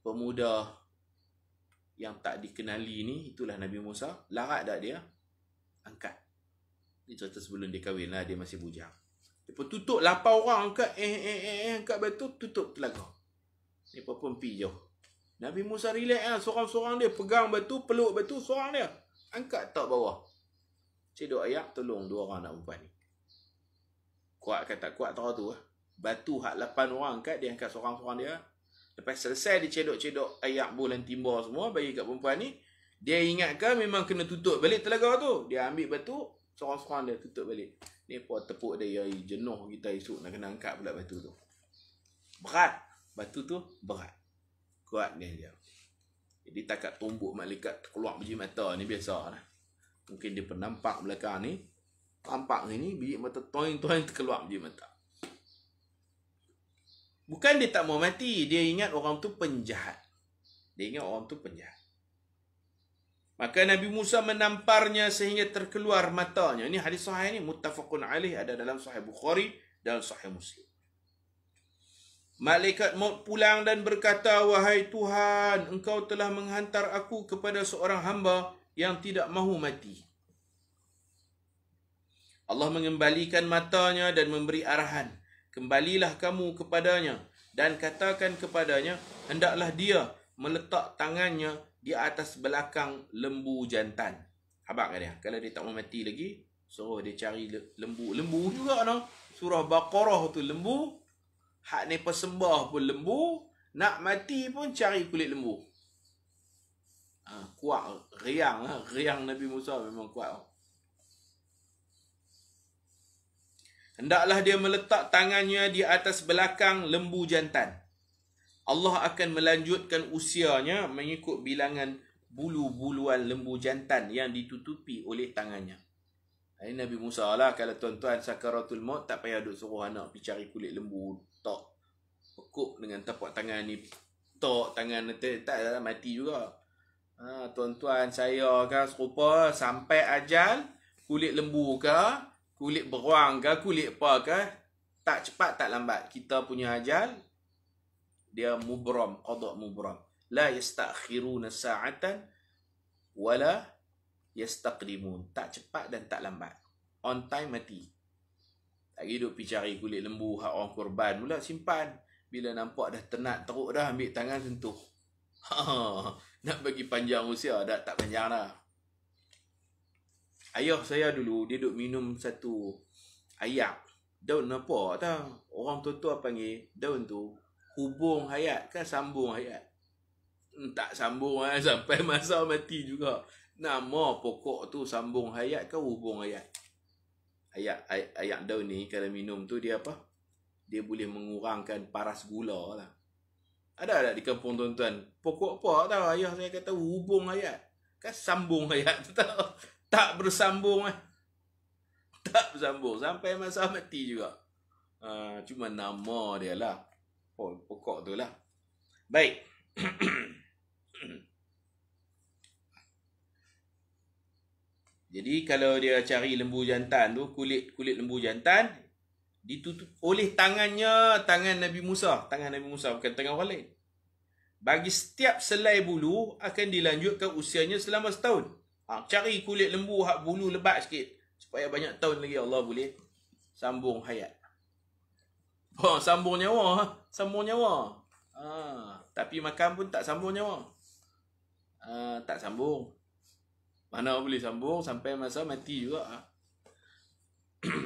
pemuda yang tak dikenali ni itulah Nabi Musa larat tak dia angkat ni cerita sebelum dia kahwin lah dia masih bujang dia pun tutup lapar orang angkat eh eh eh, eh angkat betul tutup telaga dia pun pergi jauh Nabi Musa relax lah seorang-seorang dia pegang betul peluk betul seorang dia angkat tak bawah cedok ayak tolong dua orang nak perempuan ni kuat ke tak kuat tak tahu tu lah batu hak lapan orang kat dia angkat seorang-seorang dia lepas selesai dia cedok-cedok ayak bulan timbar semua bagi kat perempuan ni dia ingatkan memang kena tutup balik telaga tu dia ambil batu seorang-seorang dia tutup balik ni pun tepuk dia yai jenuh kita esok nak kena angkat pula batu tu berat batu tu berat kuat dia dia jadi takat tumbuk malaikat keluar biji mata ni biasa lah. Mungkin dia penampak nampak belakang ni. tampak ni biji mata toin-toin terkeluar biji mata. Bukan dia tak mau mati, dia ingat orang tu penjahat. Dia ingat orang tu penjahat. Maka Nabi Musa menamparnya sehingga terkeluar matanya. Ini hadis sahih ini muttafaqun alih ada dalam sahih Bukhari dan sahih Muslim. Malaikat maut pulang dan berkata, "Wahai Tuhan, engkau telah menghantar aku kepada seorang hamba yang tidak mahu mati." Allah mengembalikan matanya dan memberi arahan kembalilah kamu kepadanya dan katakan kepadanya hendaklah dia meletak tangannya di atas belakang lembu jantan kan dia kalau dia tak mau mati lagi suruh dia cari lembu lembu juga noh surah baqarah tu lembu hak ni pesembah pun lembu nak mati pun cari kulit lembu ha, kuat riang ha. riang nabi Musa memang kuat ha. Hendaklah dia meletak tangannya di atas belakang lembu jantan. Allah akan melanjutkan usianya mengikut bilangan bulu-buluan lembu jantan yang ditutupi oleh tangannya. Ini Nabi Musa lah kalau tuan-tuan sakaratul maut tak payah duk suruh anak pergi cari kulit lembu. Tok. Pekuk dengan tapak tangan ni. Tok tangan ni. Tak, tak, tak mati juga. Ha, tuan-tuan saya kan serupa sampai ajal kulit lembu ke kulit beruang ke kulit apa ke tak cepat tak lambat kita punya ajal dia mubram qada mubram la yastakhiruna sa'atan wala yastaqdimun tak cepat dan tak lambat on time mati tak hidup pergi cari kulit lembu hak orang korban pula simpan bila nampak dah tenat teruk dah ambil tangan sentuh [laughs] ha, ha, ha. nak bagi panjang usia dah tak panjang dah Ayah saya dulu dia duk minum satu ayam. Daun apa tahu. Orang tua-tua panggil daun tu hubung hayat kan sambung hayat. Hmm, tak sambung lah [laughs] sampai masa mati juga. Nama pokok tu sambung hayat ke hubung hayat. Ayat, ayat, ayat daun ni kalau minum tu dia apa? Dia boleh mengurangkan paras gula lah. Ada ada di kampung tuan-tuan? Pokok apa tahu ayah saya kata hubung hayat. Kan sambung hayat tu tahu tak bersambung eh. Tak bersambung sampai masa mati juga. Uh, cuma nama dia lah. Oh, pokok tu lah. Baik. [coughs] Jadi kalau dia cari lembu jantan tu, kulit kulit lembu jantan ditutup oleh tangannya, tangan Nabi Musa, tangan Nabi Musa bukan tangan orang lain. Bagi setiap selai bulu akan dilanjutkan usianya selama setahun. Ha, cari kulit lembu hak bulu lebat sikit supaya banyak tahun lagi Allah boleh sambung hayat. Ha, sambung nyawa, ha? sambung nyawa. Ha, tapi makan pun tak sambung nyawa. Ha, tak sambung. Mana boleh sambung sampai masa mati juga. Ha? [coughs]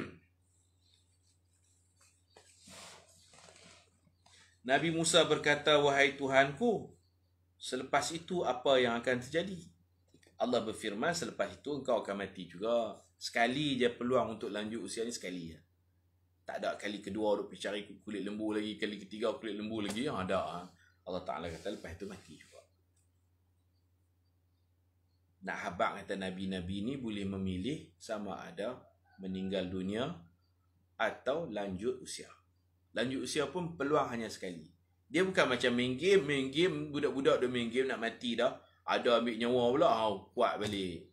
Nabi Musa berkata, Wahai Tuhanku, selepas itu apa yang akan terjadi? Allah berfirman selepas itu engkau akan mati juga. Sekali je peluang untuk lanjut usia ni sekali je. Tak ada kali kedua duk pergi cari kulit lembu lagi, kali ketiga kulit lembu lagi. Ha ada. Ha. Allah Taala kata lepas itu mati juga. Nak habak kata nabi-nabi ni boleh memilih sama ada meninggal dunia atau lanjut usia. Lanjut usia pun peluang hanya sekali. Dia bukan macam main game, main game, budak-budak dia main game nak mati dah ada ambil nyawa pula kau kuat balik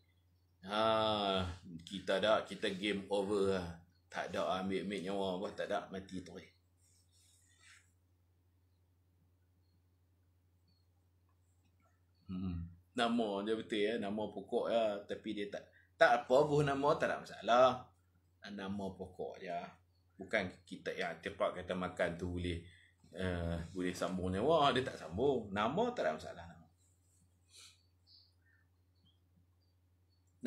ha kita dah kita game over lah. tak ada ambil ambil nyawa apa tak ada mati terus hmm nama dia betul ya nama pokok ya tapi dia tak tak apa pun nama tak ada masalah nama pokok ya bukan kita yang tepat kata makan tu boleh uh, boleh sambung nyawa dia tak sambung nama tak ada masalah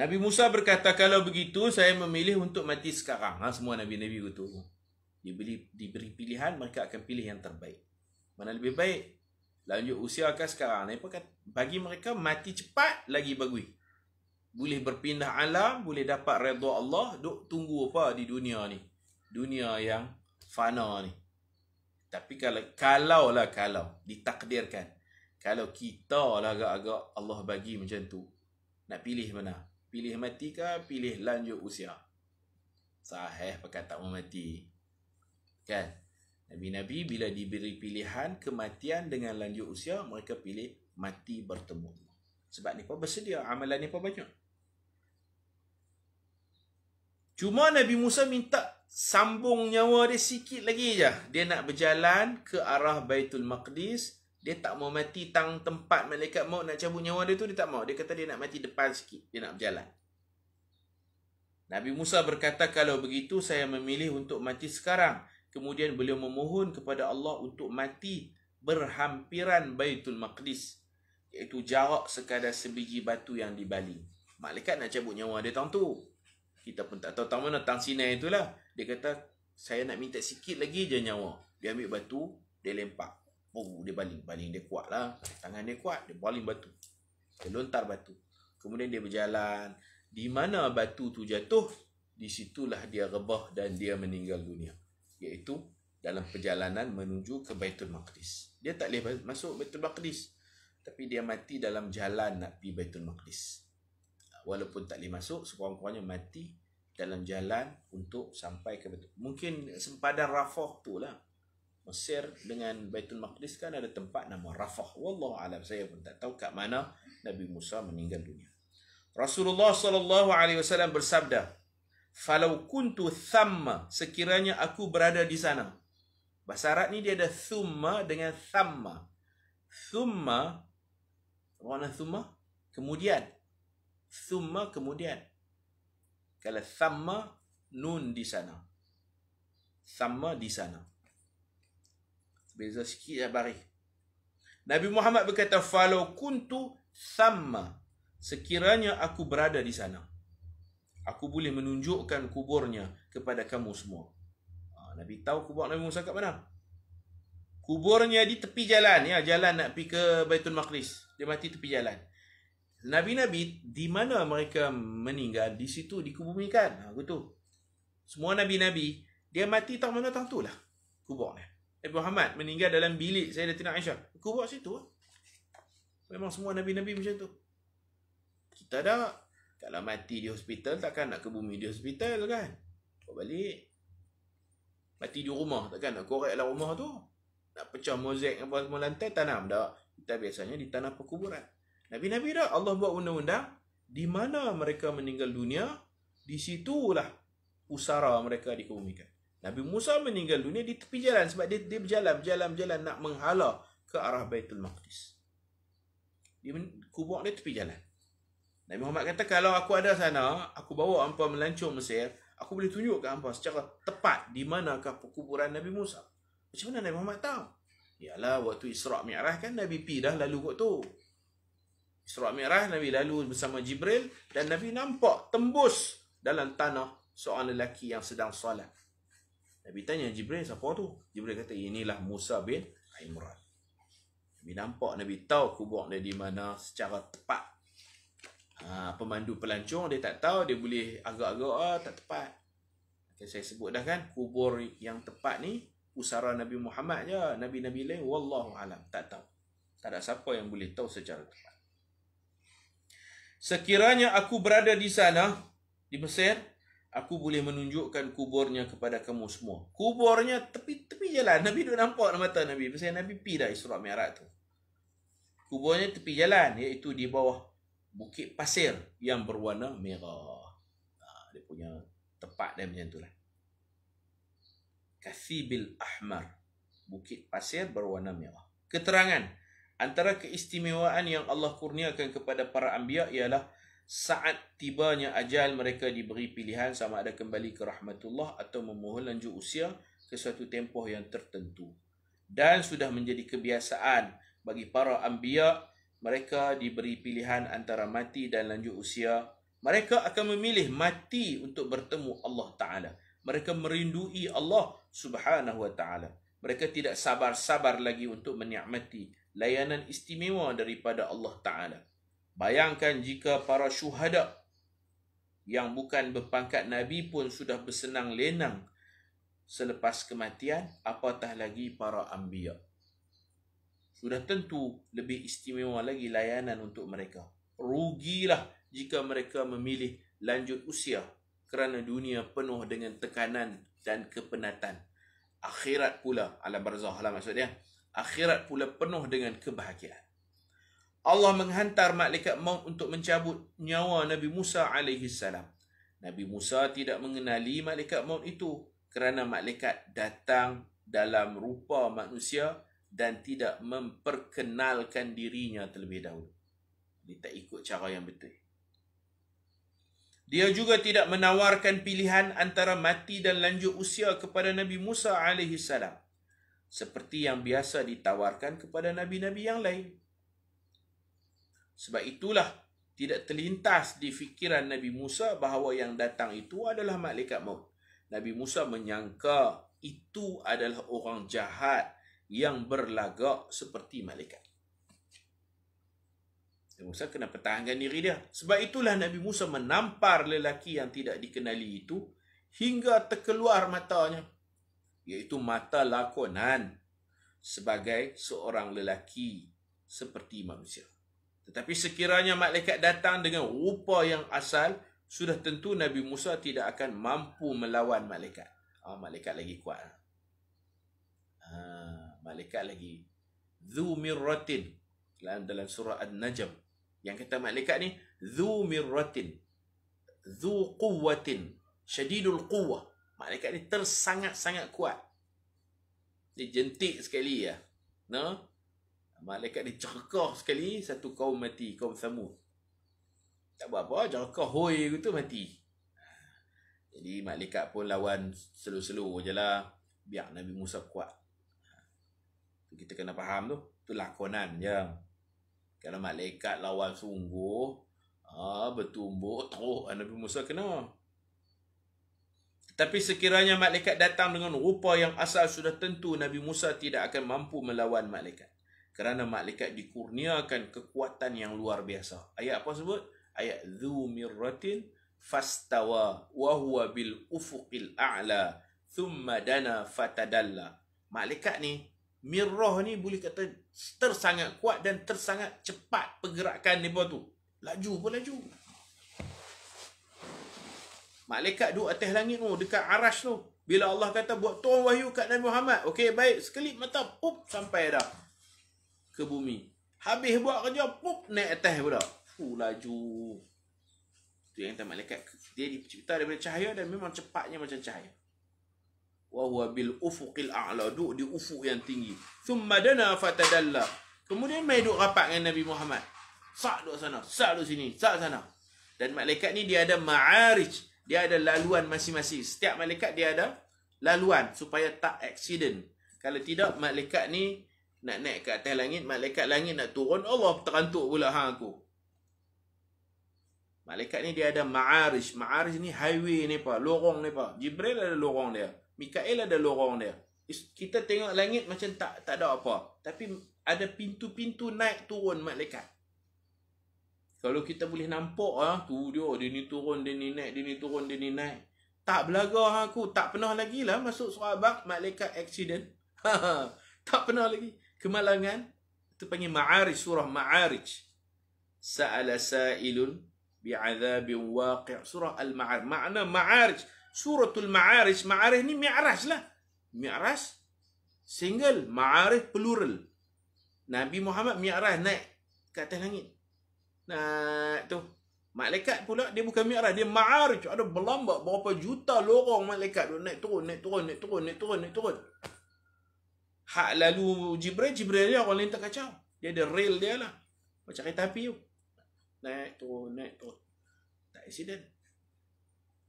Nabi Musa berkata, kalau begitu saya memilih untuk mati sekarang. Ha, semua Nabi-Nabi itu. Diberi, diberi pilihan, mereka akan pilih yang terbaik. Mana lebih baik? Lanjut usia ke sekarang. Nabi pun bagi mereka mati cepat lagi bagus. Boleh berpindah alam, boleh dapat redha Allah. Duk tunggu apa di dunia ni? Dunia yang fana ni. Tapi kalau kalau lah kalau ditakdirkan kalau kita lah agak-agak Allah bagi macam tu nak pilih mana Pilih mati ke pilih lanjut usia? Sahih perkataan mati. Kan? Nabi-Nabi bila diberi pilihan kematian dengan lanjut usia, mereka pilih mati bertemu. Sebab ni pun bersedia. Amalan ni pun banyak. Cuma Nabi Musa minta sambung nyawa dia sikit lagi je. Dia nak berjalan ke arah Baitul Maqdis dia tak mau mati tang tempat malaikat mau nak cabut nyawa dia tu dia tak mau dia kata dia nak mati depan sikit dia nak berjalan Nabi Musa berkata kalau begitu saya memilih untuk mati sekarang kemudian beliau memohon kepada Allah untuk mati berhampiran Baitul Maqdis iaitu jarak sekadar sebiji batu yang dibaling malaikat nak cabut nyawa dia tang tu kita pun tak tahu tang mana tang sinai itulah dia kata saya nak minta sikit lagi je nyawa dia ambil batu dia lempak Oh dia baling Baling dia kuat lah Tangan dia kuat Dia baling batu Dia lontar batu Kemudian dia berjalan Di mana batu tu jatuh Di situlah dia rebah Dan dia meninggal dunia Iaitu Dalam perjalanan menuju ke Baitul Maqdis Dia tak boleh masuk Baitul Maqdis Tapi dia mati dalam jalan Nak pergi Baitul Maqdis Walaupun tak boleh masuk Sekurang-kurangnya mati dalam jalan untuk sampai ke Mungkin sempadan Rafah tu lah. Mesir dengan Baitul Maqdis kan ada tempat nama Rafah. Wallahu alam saya pun tak tahu kat mana Nabi Musa meninggal dunia. Rasulullah sallallahu alaihi wasallam bersabda, "Falau kuntu thamma, sekiranya aku berada di sana." Bahasa Arab ni dia ada thumma dengan thamma. Thumma mana thumma? Kemudian. Thumma kemudian. Kalau thamma nun di sana. Thamma di sana. Beza sikit lah bari. Nabi Muhammad berkata, Falau kuntu thamma. Sekiranya aku berada di sana. Aku boleh menunjukkan kuburnya kepada kamu semua. Ah, Nabi tahu kubur Nabi Musa kat mana? Kuburnya di tepi jalan. ya Jalan nak pergi ke Baitul Maqlis. Dia mati tepi jalan. Nabi-Nabi, di mana mereka meninggal? Di situ dikubumikan. Ha, betul. Semua Nabi-Nabi, dia mati tak mana tak tu lah. Kuburnya. Nabi Muhammad meninggal dalam bilik saya dan Tina Aisyah. Kubur situ. Eh. Memang semua Nabi-Nabi macam tu. Kita dah kalau mati di hospital takkan nak ke bumi di hospital kan. Kau balik. Mati di rumah takkan nak koreklah rumah tu. Nak pecah mozek apa semua lantai tanam dah. Kita biasanya di tanah perkuburan. Nabi-Nabi dah Allah buat undang-undang di mana mereka meninggal dunia, di situlah usara mereka dikebumikan. Nabi Musa meninggal dunia di tepi jalan sebab dia dia berjalan berjalan berjalan nak menghala ke arah Baitul Maqdis. Dia kubur dia tepi jalan. Nabi Muhammad kata kalau aku ada sana, aku bawa hangpa melancung Mesir, aku boleh tunjuk ke hangpa secara tepat di manakah perkuburan Nabi Musa. Macam mana Nabi Muhammad tahu? Ialah waktu Isra' Mi'raj kan Nabi pi dah lalu kot tu. Isra' Mi'raj Nabi lalu bersama Jibril dan Nabi nampak tembus dalam tanah seorang lelaki yang sedang solat. Nabi tanya Jibril siapa tu? Jibril kata inilah Musa bin Imran. Nabi nampak Nabi tahu kubur dia di mana secara tepat. Ha, pemandu pelancong dia tak tahu dia boleh agak-agak ah, tak tepat. Okay, saya sebut dah kan kubur yang tepat ni usara Nabi Muhammad je, nabi-nabi lain wallahu alam tak tahu. Tak ada siapa yang boleh tahu secara tepat. Sekiranya aku berada di sana di Mesir, aku boleh menunjukkan kuburnya kepada kamu semua. Kuburnya tepi-tepi jalan. Nabi duduk nampak mata Nabi. Maksudnya Nabi pi dah Isra' Mi'raj tu. Kuburnya tepi jalan. Iaitu di bawah bukit pasir yang berwarna merah. Ha, dia punya tempat dia macam tu lah. Kathibil Ahmar. Bukit pasir berwarna merah. Keterangan. Antara keistimewaan yang Allah kurniakan kepada para ambiak ialah saat tibanya ajal mereka diberi pilihan sama ada kembali ke rahmatullah atau memohon lanjut usia ke suatu tempoh yang tertentu dan sudah menjadi kebiasaan bagi para anbiya mereka diberi pilihan antara mati dan lanjut usia mereka akan memilih mati untuk bertemu Allah taala mereka merindui Allah subhanahu wa taala mereka tidak sabar-sabar lagi untuk menikmati layanan istimewa daripada Allah taala Bayangkan jika para syuhada yang bukan berpangkat Nabi pun sudah bersenang lenang selepas kematian, apatah lagi para ambiya. Sudah tentu lebih istimewa lagi layanan untuk mereka. Rugilah jika mereka memilih lanjut usia kerana dunia penuh dengan tekanan dan kepenatan. Akhirat pula, ala barzah lah maksudnya. Akhirat pula penuh dengan kebahagiaan. Allah menghantar malaikat maut untuk mencabut nyawa Nabi Musa alaihi salam. Nabi Musa tidak mengenali malaikat maut itu kerana malaikat datang dalam rupa manusia dan tidak memperkenalkan dirinya terlebih dahulu. Dia tak ikut cara yang betul. Dia juga tidak menawarkan pilihan antara mati dan lanjut usia kepada Nabi Musa alaihi salam. Seperti yang biasa ditawarkan kepada nabi-nabi yang lain. Sebab itulah tidak terlintas di fikiran Nabi Musa bahawa yang datang itu adalah malaikat maut. Nabi Musa menyangka itu adalah orang jahat yang berlagak seperti malaikat. Nabi Musa kena pertahankan diri dia. Sebab itulah Nabi Musa menampar lelaki yang tidak dikenali itu hingga terkeluar matanya. Iaitu mata lakonan sebagai seorang lelaki seperti manusia. Tetapi sekiranya malaikat datang dengan rupa yang asal, sudah tentu Nabi Musa tidak akan mampu melawan malaikat. Ah, malaikat lagi kuat. Ah, malaikat lagi. Zu mirratin. Dalam, dalam surah Al-Najm. Yang kata malaikat ni, Zu mirratin. Zu kuwatin. Syadidul kuwah. Malaikat ni tersangat-sangat kuat. Ini jentik sekali ya. No? Nah? Malaikat dia cerkah sekali satu kaum mati, kaum Samud. Tak buat apa, cerkah hoi tu mati. Jadi malaikat pun lawan selu-selu je lah. Biar Nabi Musa kuat. Kita kena faham tu. Tu lakonan je. Kalau malaikat lawan sungguh, ah, bertumbuk, teruk ah, Nabi Musa kena. Tapi sekiranya malaikat datang dengan rupa yang asal sudah tentu Nabi Musa tidak akan mampu melawan malaikat kerana malaikat dikurniakan kekuatan yang luar biasa. Ayat apa sebut? Ayat dhu mirratin fastawa wa huwa bil ufuqil a'la thumma dana fatadalla. Malaikat ni mirrah ni boleh kata tersangat kuat dan tersangat cepat pergerakan dia tu. Laju pun laju. Malaikat duduk atas langit tu dekat aras tu. Bila Allah kata buat tuan wahyu kat Nabi Muhammad. Okey baik sekelip mata pop sampai dah ke bumi. Habis buat kerja, pup, naik atas pula. Fuh, laju. Itu yang kata malaikat. Dia dicipta daripada cahaya dan memang cepatnya macam cahaya. Wahuwa bil ufuqil a'la. Duk di ufuq yang tinggi. Thumma dana fatadalla. Kemudian main duk rapat dengan Nabi Muhammad. Sak duk sana. Sak duk sini. Sak sana. Dan malaikat ni dia ada ma'arij. Dia ada laluan masing-masing. Setiap malaikat dia ada laluan. Supaya tak accident. Kalau tidak, malaikat ni nak naik ke atas langit, malaikat langit nak turun, Allah terantuk pula hang aku. Malaikat ni dia ada ma'arij. Ma'arij ni highway ni pa, lorong ni pa. Jibril ada lorong dia. Mikael ada lorong dia. Kita tengok langit macam tak tak ada apa. Tapi ada pintu-pintu naik turun malaikat. Kalau kita boleh nampak ah ha, tu dia dia ni turun dia ni naik dia ni turun dia ni naik. Tak belaga aku, tak pernah lagi lah masuk surah malaikat accident. [laughs] tak pernah lagi kemalangan itu panggil ma'arij surah ma'arij sa'ala sa'ilun bi'adzabin waqi' surah al-ma'arij makna ma'arij suratul ma'arij ma'arij ni mi'raj lah mi'raj single ma'arij plural Nabi Muhammad mi'raj naik ke atas langit nah tu Malaikat pula dia bukan mi'raj dia ma'arij ada berlambak berapa juta lorong malaikat tu naik turun naik turun naik turun naik turun naik turun, naik turun hak lalu Jibril, Jibril dia orang lain tak kacau. Dia ada rail dia lah. Macam kereta api tu. Naik turun, naik turun. Tak accident.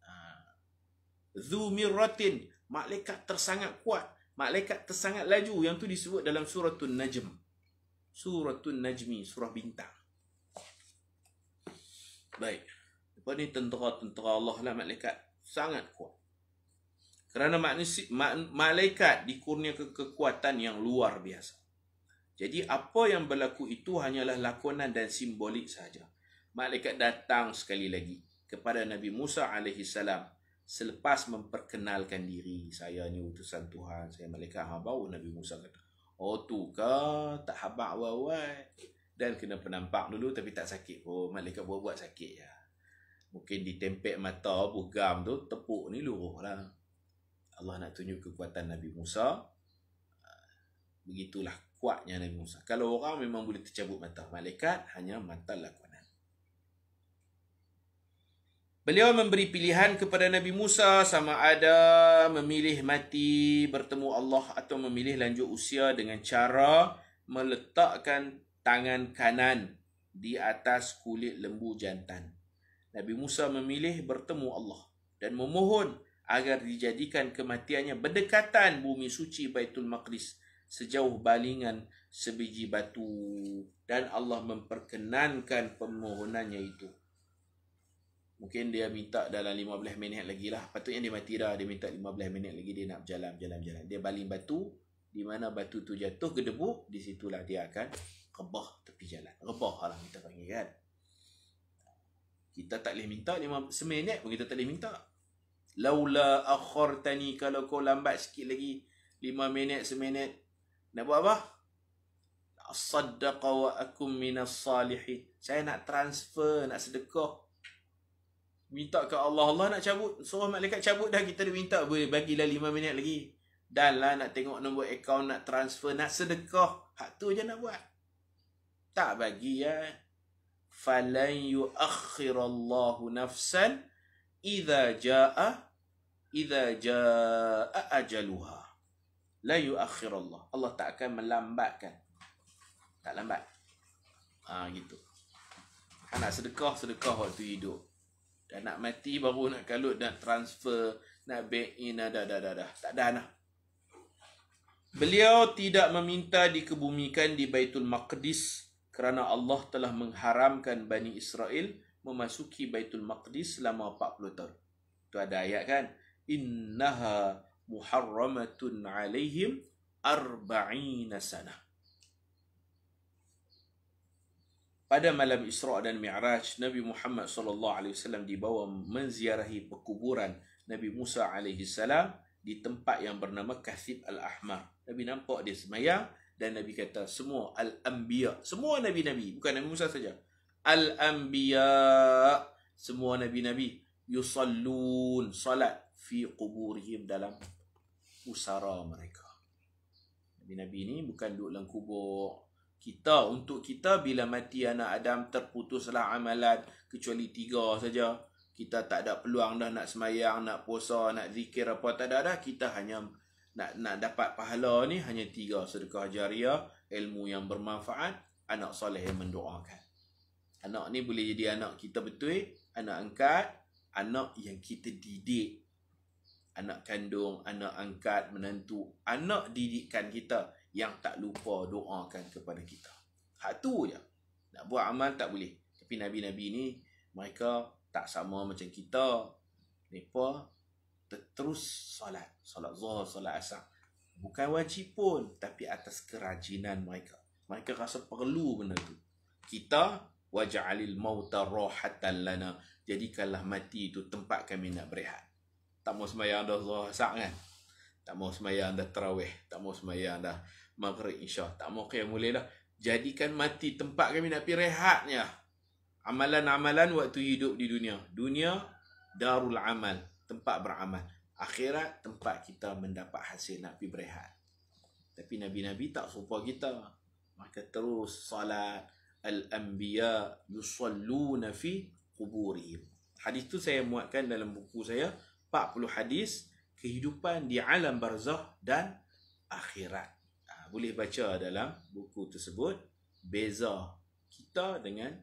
Ha. Zumiratin. Malaikat tersangat kuat. Malaikat tersangat laju. Yang tu disebut dalam surah Tun Najm. Surah Tun Najmi. Surah Bintang. Baik. Lepas ni tentera-tentera Allah lah malaikat. Sangat kuat. Kerana manusia, ma- malaikat dikurniakan kekuatan yang luar biasa. Jadi apa yang berlaku itu hanyalah lakonan dan simbolik sahaja. Malaikat datang sekali lagi kepada Nabi Musa alaihi salam selepas memperkenalkan diri saya ni utusan Tuhan saya malaikat hang bau Nabi Musa kata oh tu ke tak habaq wawai dan kena penampak dulu tapi tak sakit oh malaikat buat-buat sakit ya mungkin ditempek mata bugam tu tepuk ni luruh lah Allah nak tunjuk kekuatan Nabi Musa ah, begitulah kuatnya Nabi Musa kalau orang memang boleh tercabut mata malaikat hanya mata lakonan beliau memberi pilihan kepada Nabi Musa sama ada memilih mati bertemu Allah atau memilih lanjut usia dengan cara meletakkan tangan kanan di atas kulit lembu jantan Nabi Musa memilih bertemu Allah dan memohon agar dijadikan kematiannya berdekatan bumi suci Baitul Maqdis sejauh balingan sebiji batu dan Allah memperkenankan permohonannya itu. Mungkin dia minta dalam 15 minit lagi lah. Patutnya dia mati dah. Dia minta 15 minit lagi. Dia nak berjalan, jalan, jalan. Dia baling batu. Di mana batu tu jatuh ke debu. Di situlah dia akan rebah tepi jalan. Rebah lah kita panggil kan. Kita tak boleh minta. 5, seminit pun kita tak boleh minta. Laula tani kalau kau lambat sikit lagi lima minit seminit nak buat apa? Saddaqa wa akum minas salihin. Saya nak transfer, nak sedekah. Minta ke Allah Allah nak cabut. Suruh malaikat cabut dah kita dah minta boleh bagilah lima minit lagi. Dan lah nak tengok nombor akaun nak transfer, nak sedekah. Hak tu je nak buat. Tak bagi ya. Falan yu'akhirallahu nafsan idza jaa idza jaa ajaluha la yuakhir Allah Allah tak akan melambatkan tak lambat ah ha, gitu ha, nak sedekah sedekah waktu hidup dan nak mati baru nak kalut nak transfer nak bank in dah dah dah dah tak ada nah Beliau tidak meminta dikebumikan di Baitul Maqdis kerana Allah telah mengharamkan Bani Israel memasuki Baitul Maqdis selama 40 tahun. Itu ada ayat kan? Innaha muharramatun alaihim arba'ina sana. Pada malam Isra' dan Mi'raj, Nabi Muhammad saw dibawa menziarahi perkuburan Nabi Musa as di tempat yang bernama Kathib Al-Ahmar. Nabi nampak dia semayang dan Nabi kata semua Al-Anbiya. Semua Nabi-Nabi. Bukan Nabi Musa saja al-anbiya semua nabi-nabi yusallun salat fi quburihim dalam pusara mereka nabi-nabi ni bukan duduk dalam kubur kita untuk kita bila mati anak Adam terputuslah amalan kecuali tiga saja kita tak ada peluang dah nak semayang, nak puasa, nak zikir apa tak ada dah. Kita hanya nak nak dapat pahala ni hanya tiga sedekah jariah, ilmu yang bermanfaat, anak soleh yang mendoakan. Anak ni boleh jadi anak kita betul, anak angkat, anak yang kita didik. Anak kandung, anak angkat, menantu, anak didikan kita yang tak lupa doakan kepada kita. Hak tu je. Nak buat amal tak boleh. Tapi Nabi-Nabi ni, mereka tak sama macam kita. Mereka terus solat. Solat zuhur, solat asar. Bukan wajib pun, tapi atas kerajinan mereka. Mereka rasa perlu benda tu. Kita waj'alil mauta rohatan lana jadikanlah mati itu tempat kami nak berehat tak mau sembahyang dah Allah sak kan tak mau sembahyang dah tarawih tak mau sembahyang dah maghrib insya tak mau kaya mulai dah jadikan mati tempat kami nak pi rehatnya amalan-amalan waktu hidup di dunia dunia darul amal tempat beramal akhirat tempat kita mendapat hasil nak pi berehat tapi nabi-nabi tak serupa kita maka terus solat al-anbiya yusalluna fi quburihim. Hadis tu saya muatkan dalam buku saya 40 hadis kehidupan di alam barzah dan akhirat. Ha, boleh baca dalam buku tersebut beza kita dengan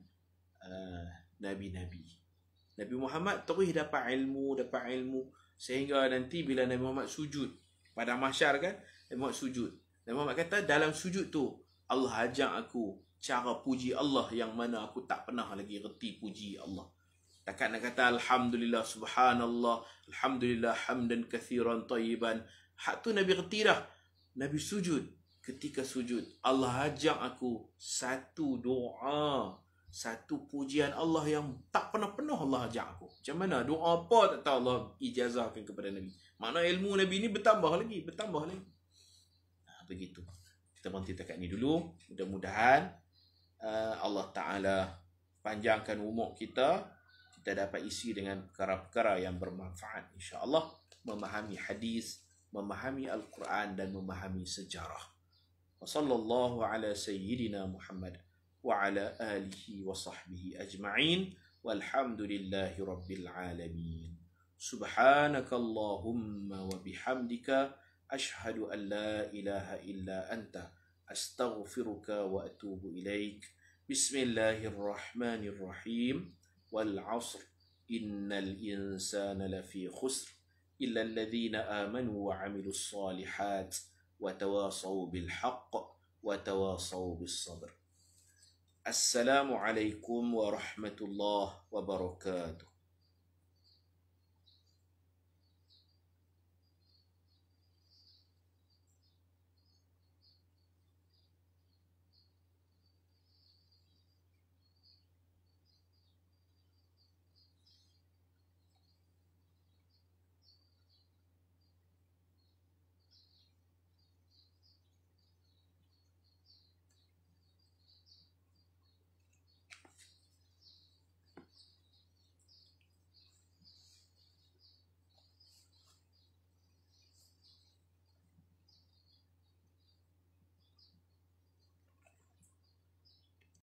uh, nabi-nabi. Nabi Muhammad terus dapat ilmu, dapat ilmu sehingga nanti bila Nabi Muhammad sujud pada masyarakat, Nabi Muhammad sujud. Nabi Muhammad kata dalam sujud tu Allah ajak aku cara puji Allah yang mana aku tak pernah lagi reti puji Allah. Takkan nak kata Alhamdulillah Subhanallah Alhamdulillah Hamdan kathiran tayiban Hak tu Nabi reti dah Nabi sujud Ketika sujud Allah ajak aku Satu doa Satu pujian Allah yang tak pernah penuh Allah ajak aku Macam mana? Doa apa tak tahu Allah ijazahkan kepada Nabi Makna ilmu Nabi ni bertambah lagi Bertambah lagi nah, Begitu kita berhenti dekat ni dulu. Mudah-mudahan Eh, Allah Ta'ala panjangkan umur kita kita dapat isi dengan perkara-perkara yang bermanfaat Insya Allah memahami hadis memahami Al-Quran dan memahami sejarah wa sallallahu ala sayyidina Muhammad wa ala alihi wa sahbihi ajma'in walhamdulillahi rabbil alamin subhanakallahumma wa bihamdika ashhadu an la ilaha illa anta أستغفرك وأتوب إليك بسم الله الرحمن الرحيم والعصر إن الإنسان لفي خسر إلا الذين آمنوا وعملوا الصالحات وتواصوا بالحق وتواصوا بالصبر السلام عليكم ورحمة الله وبركاته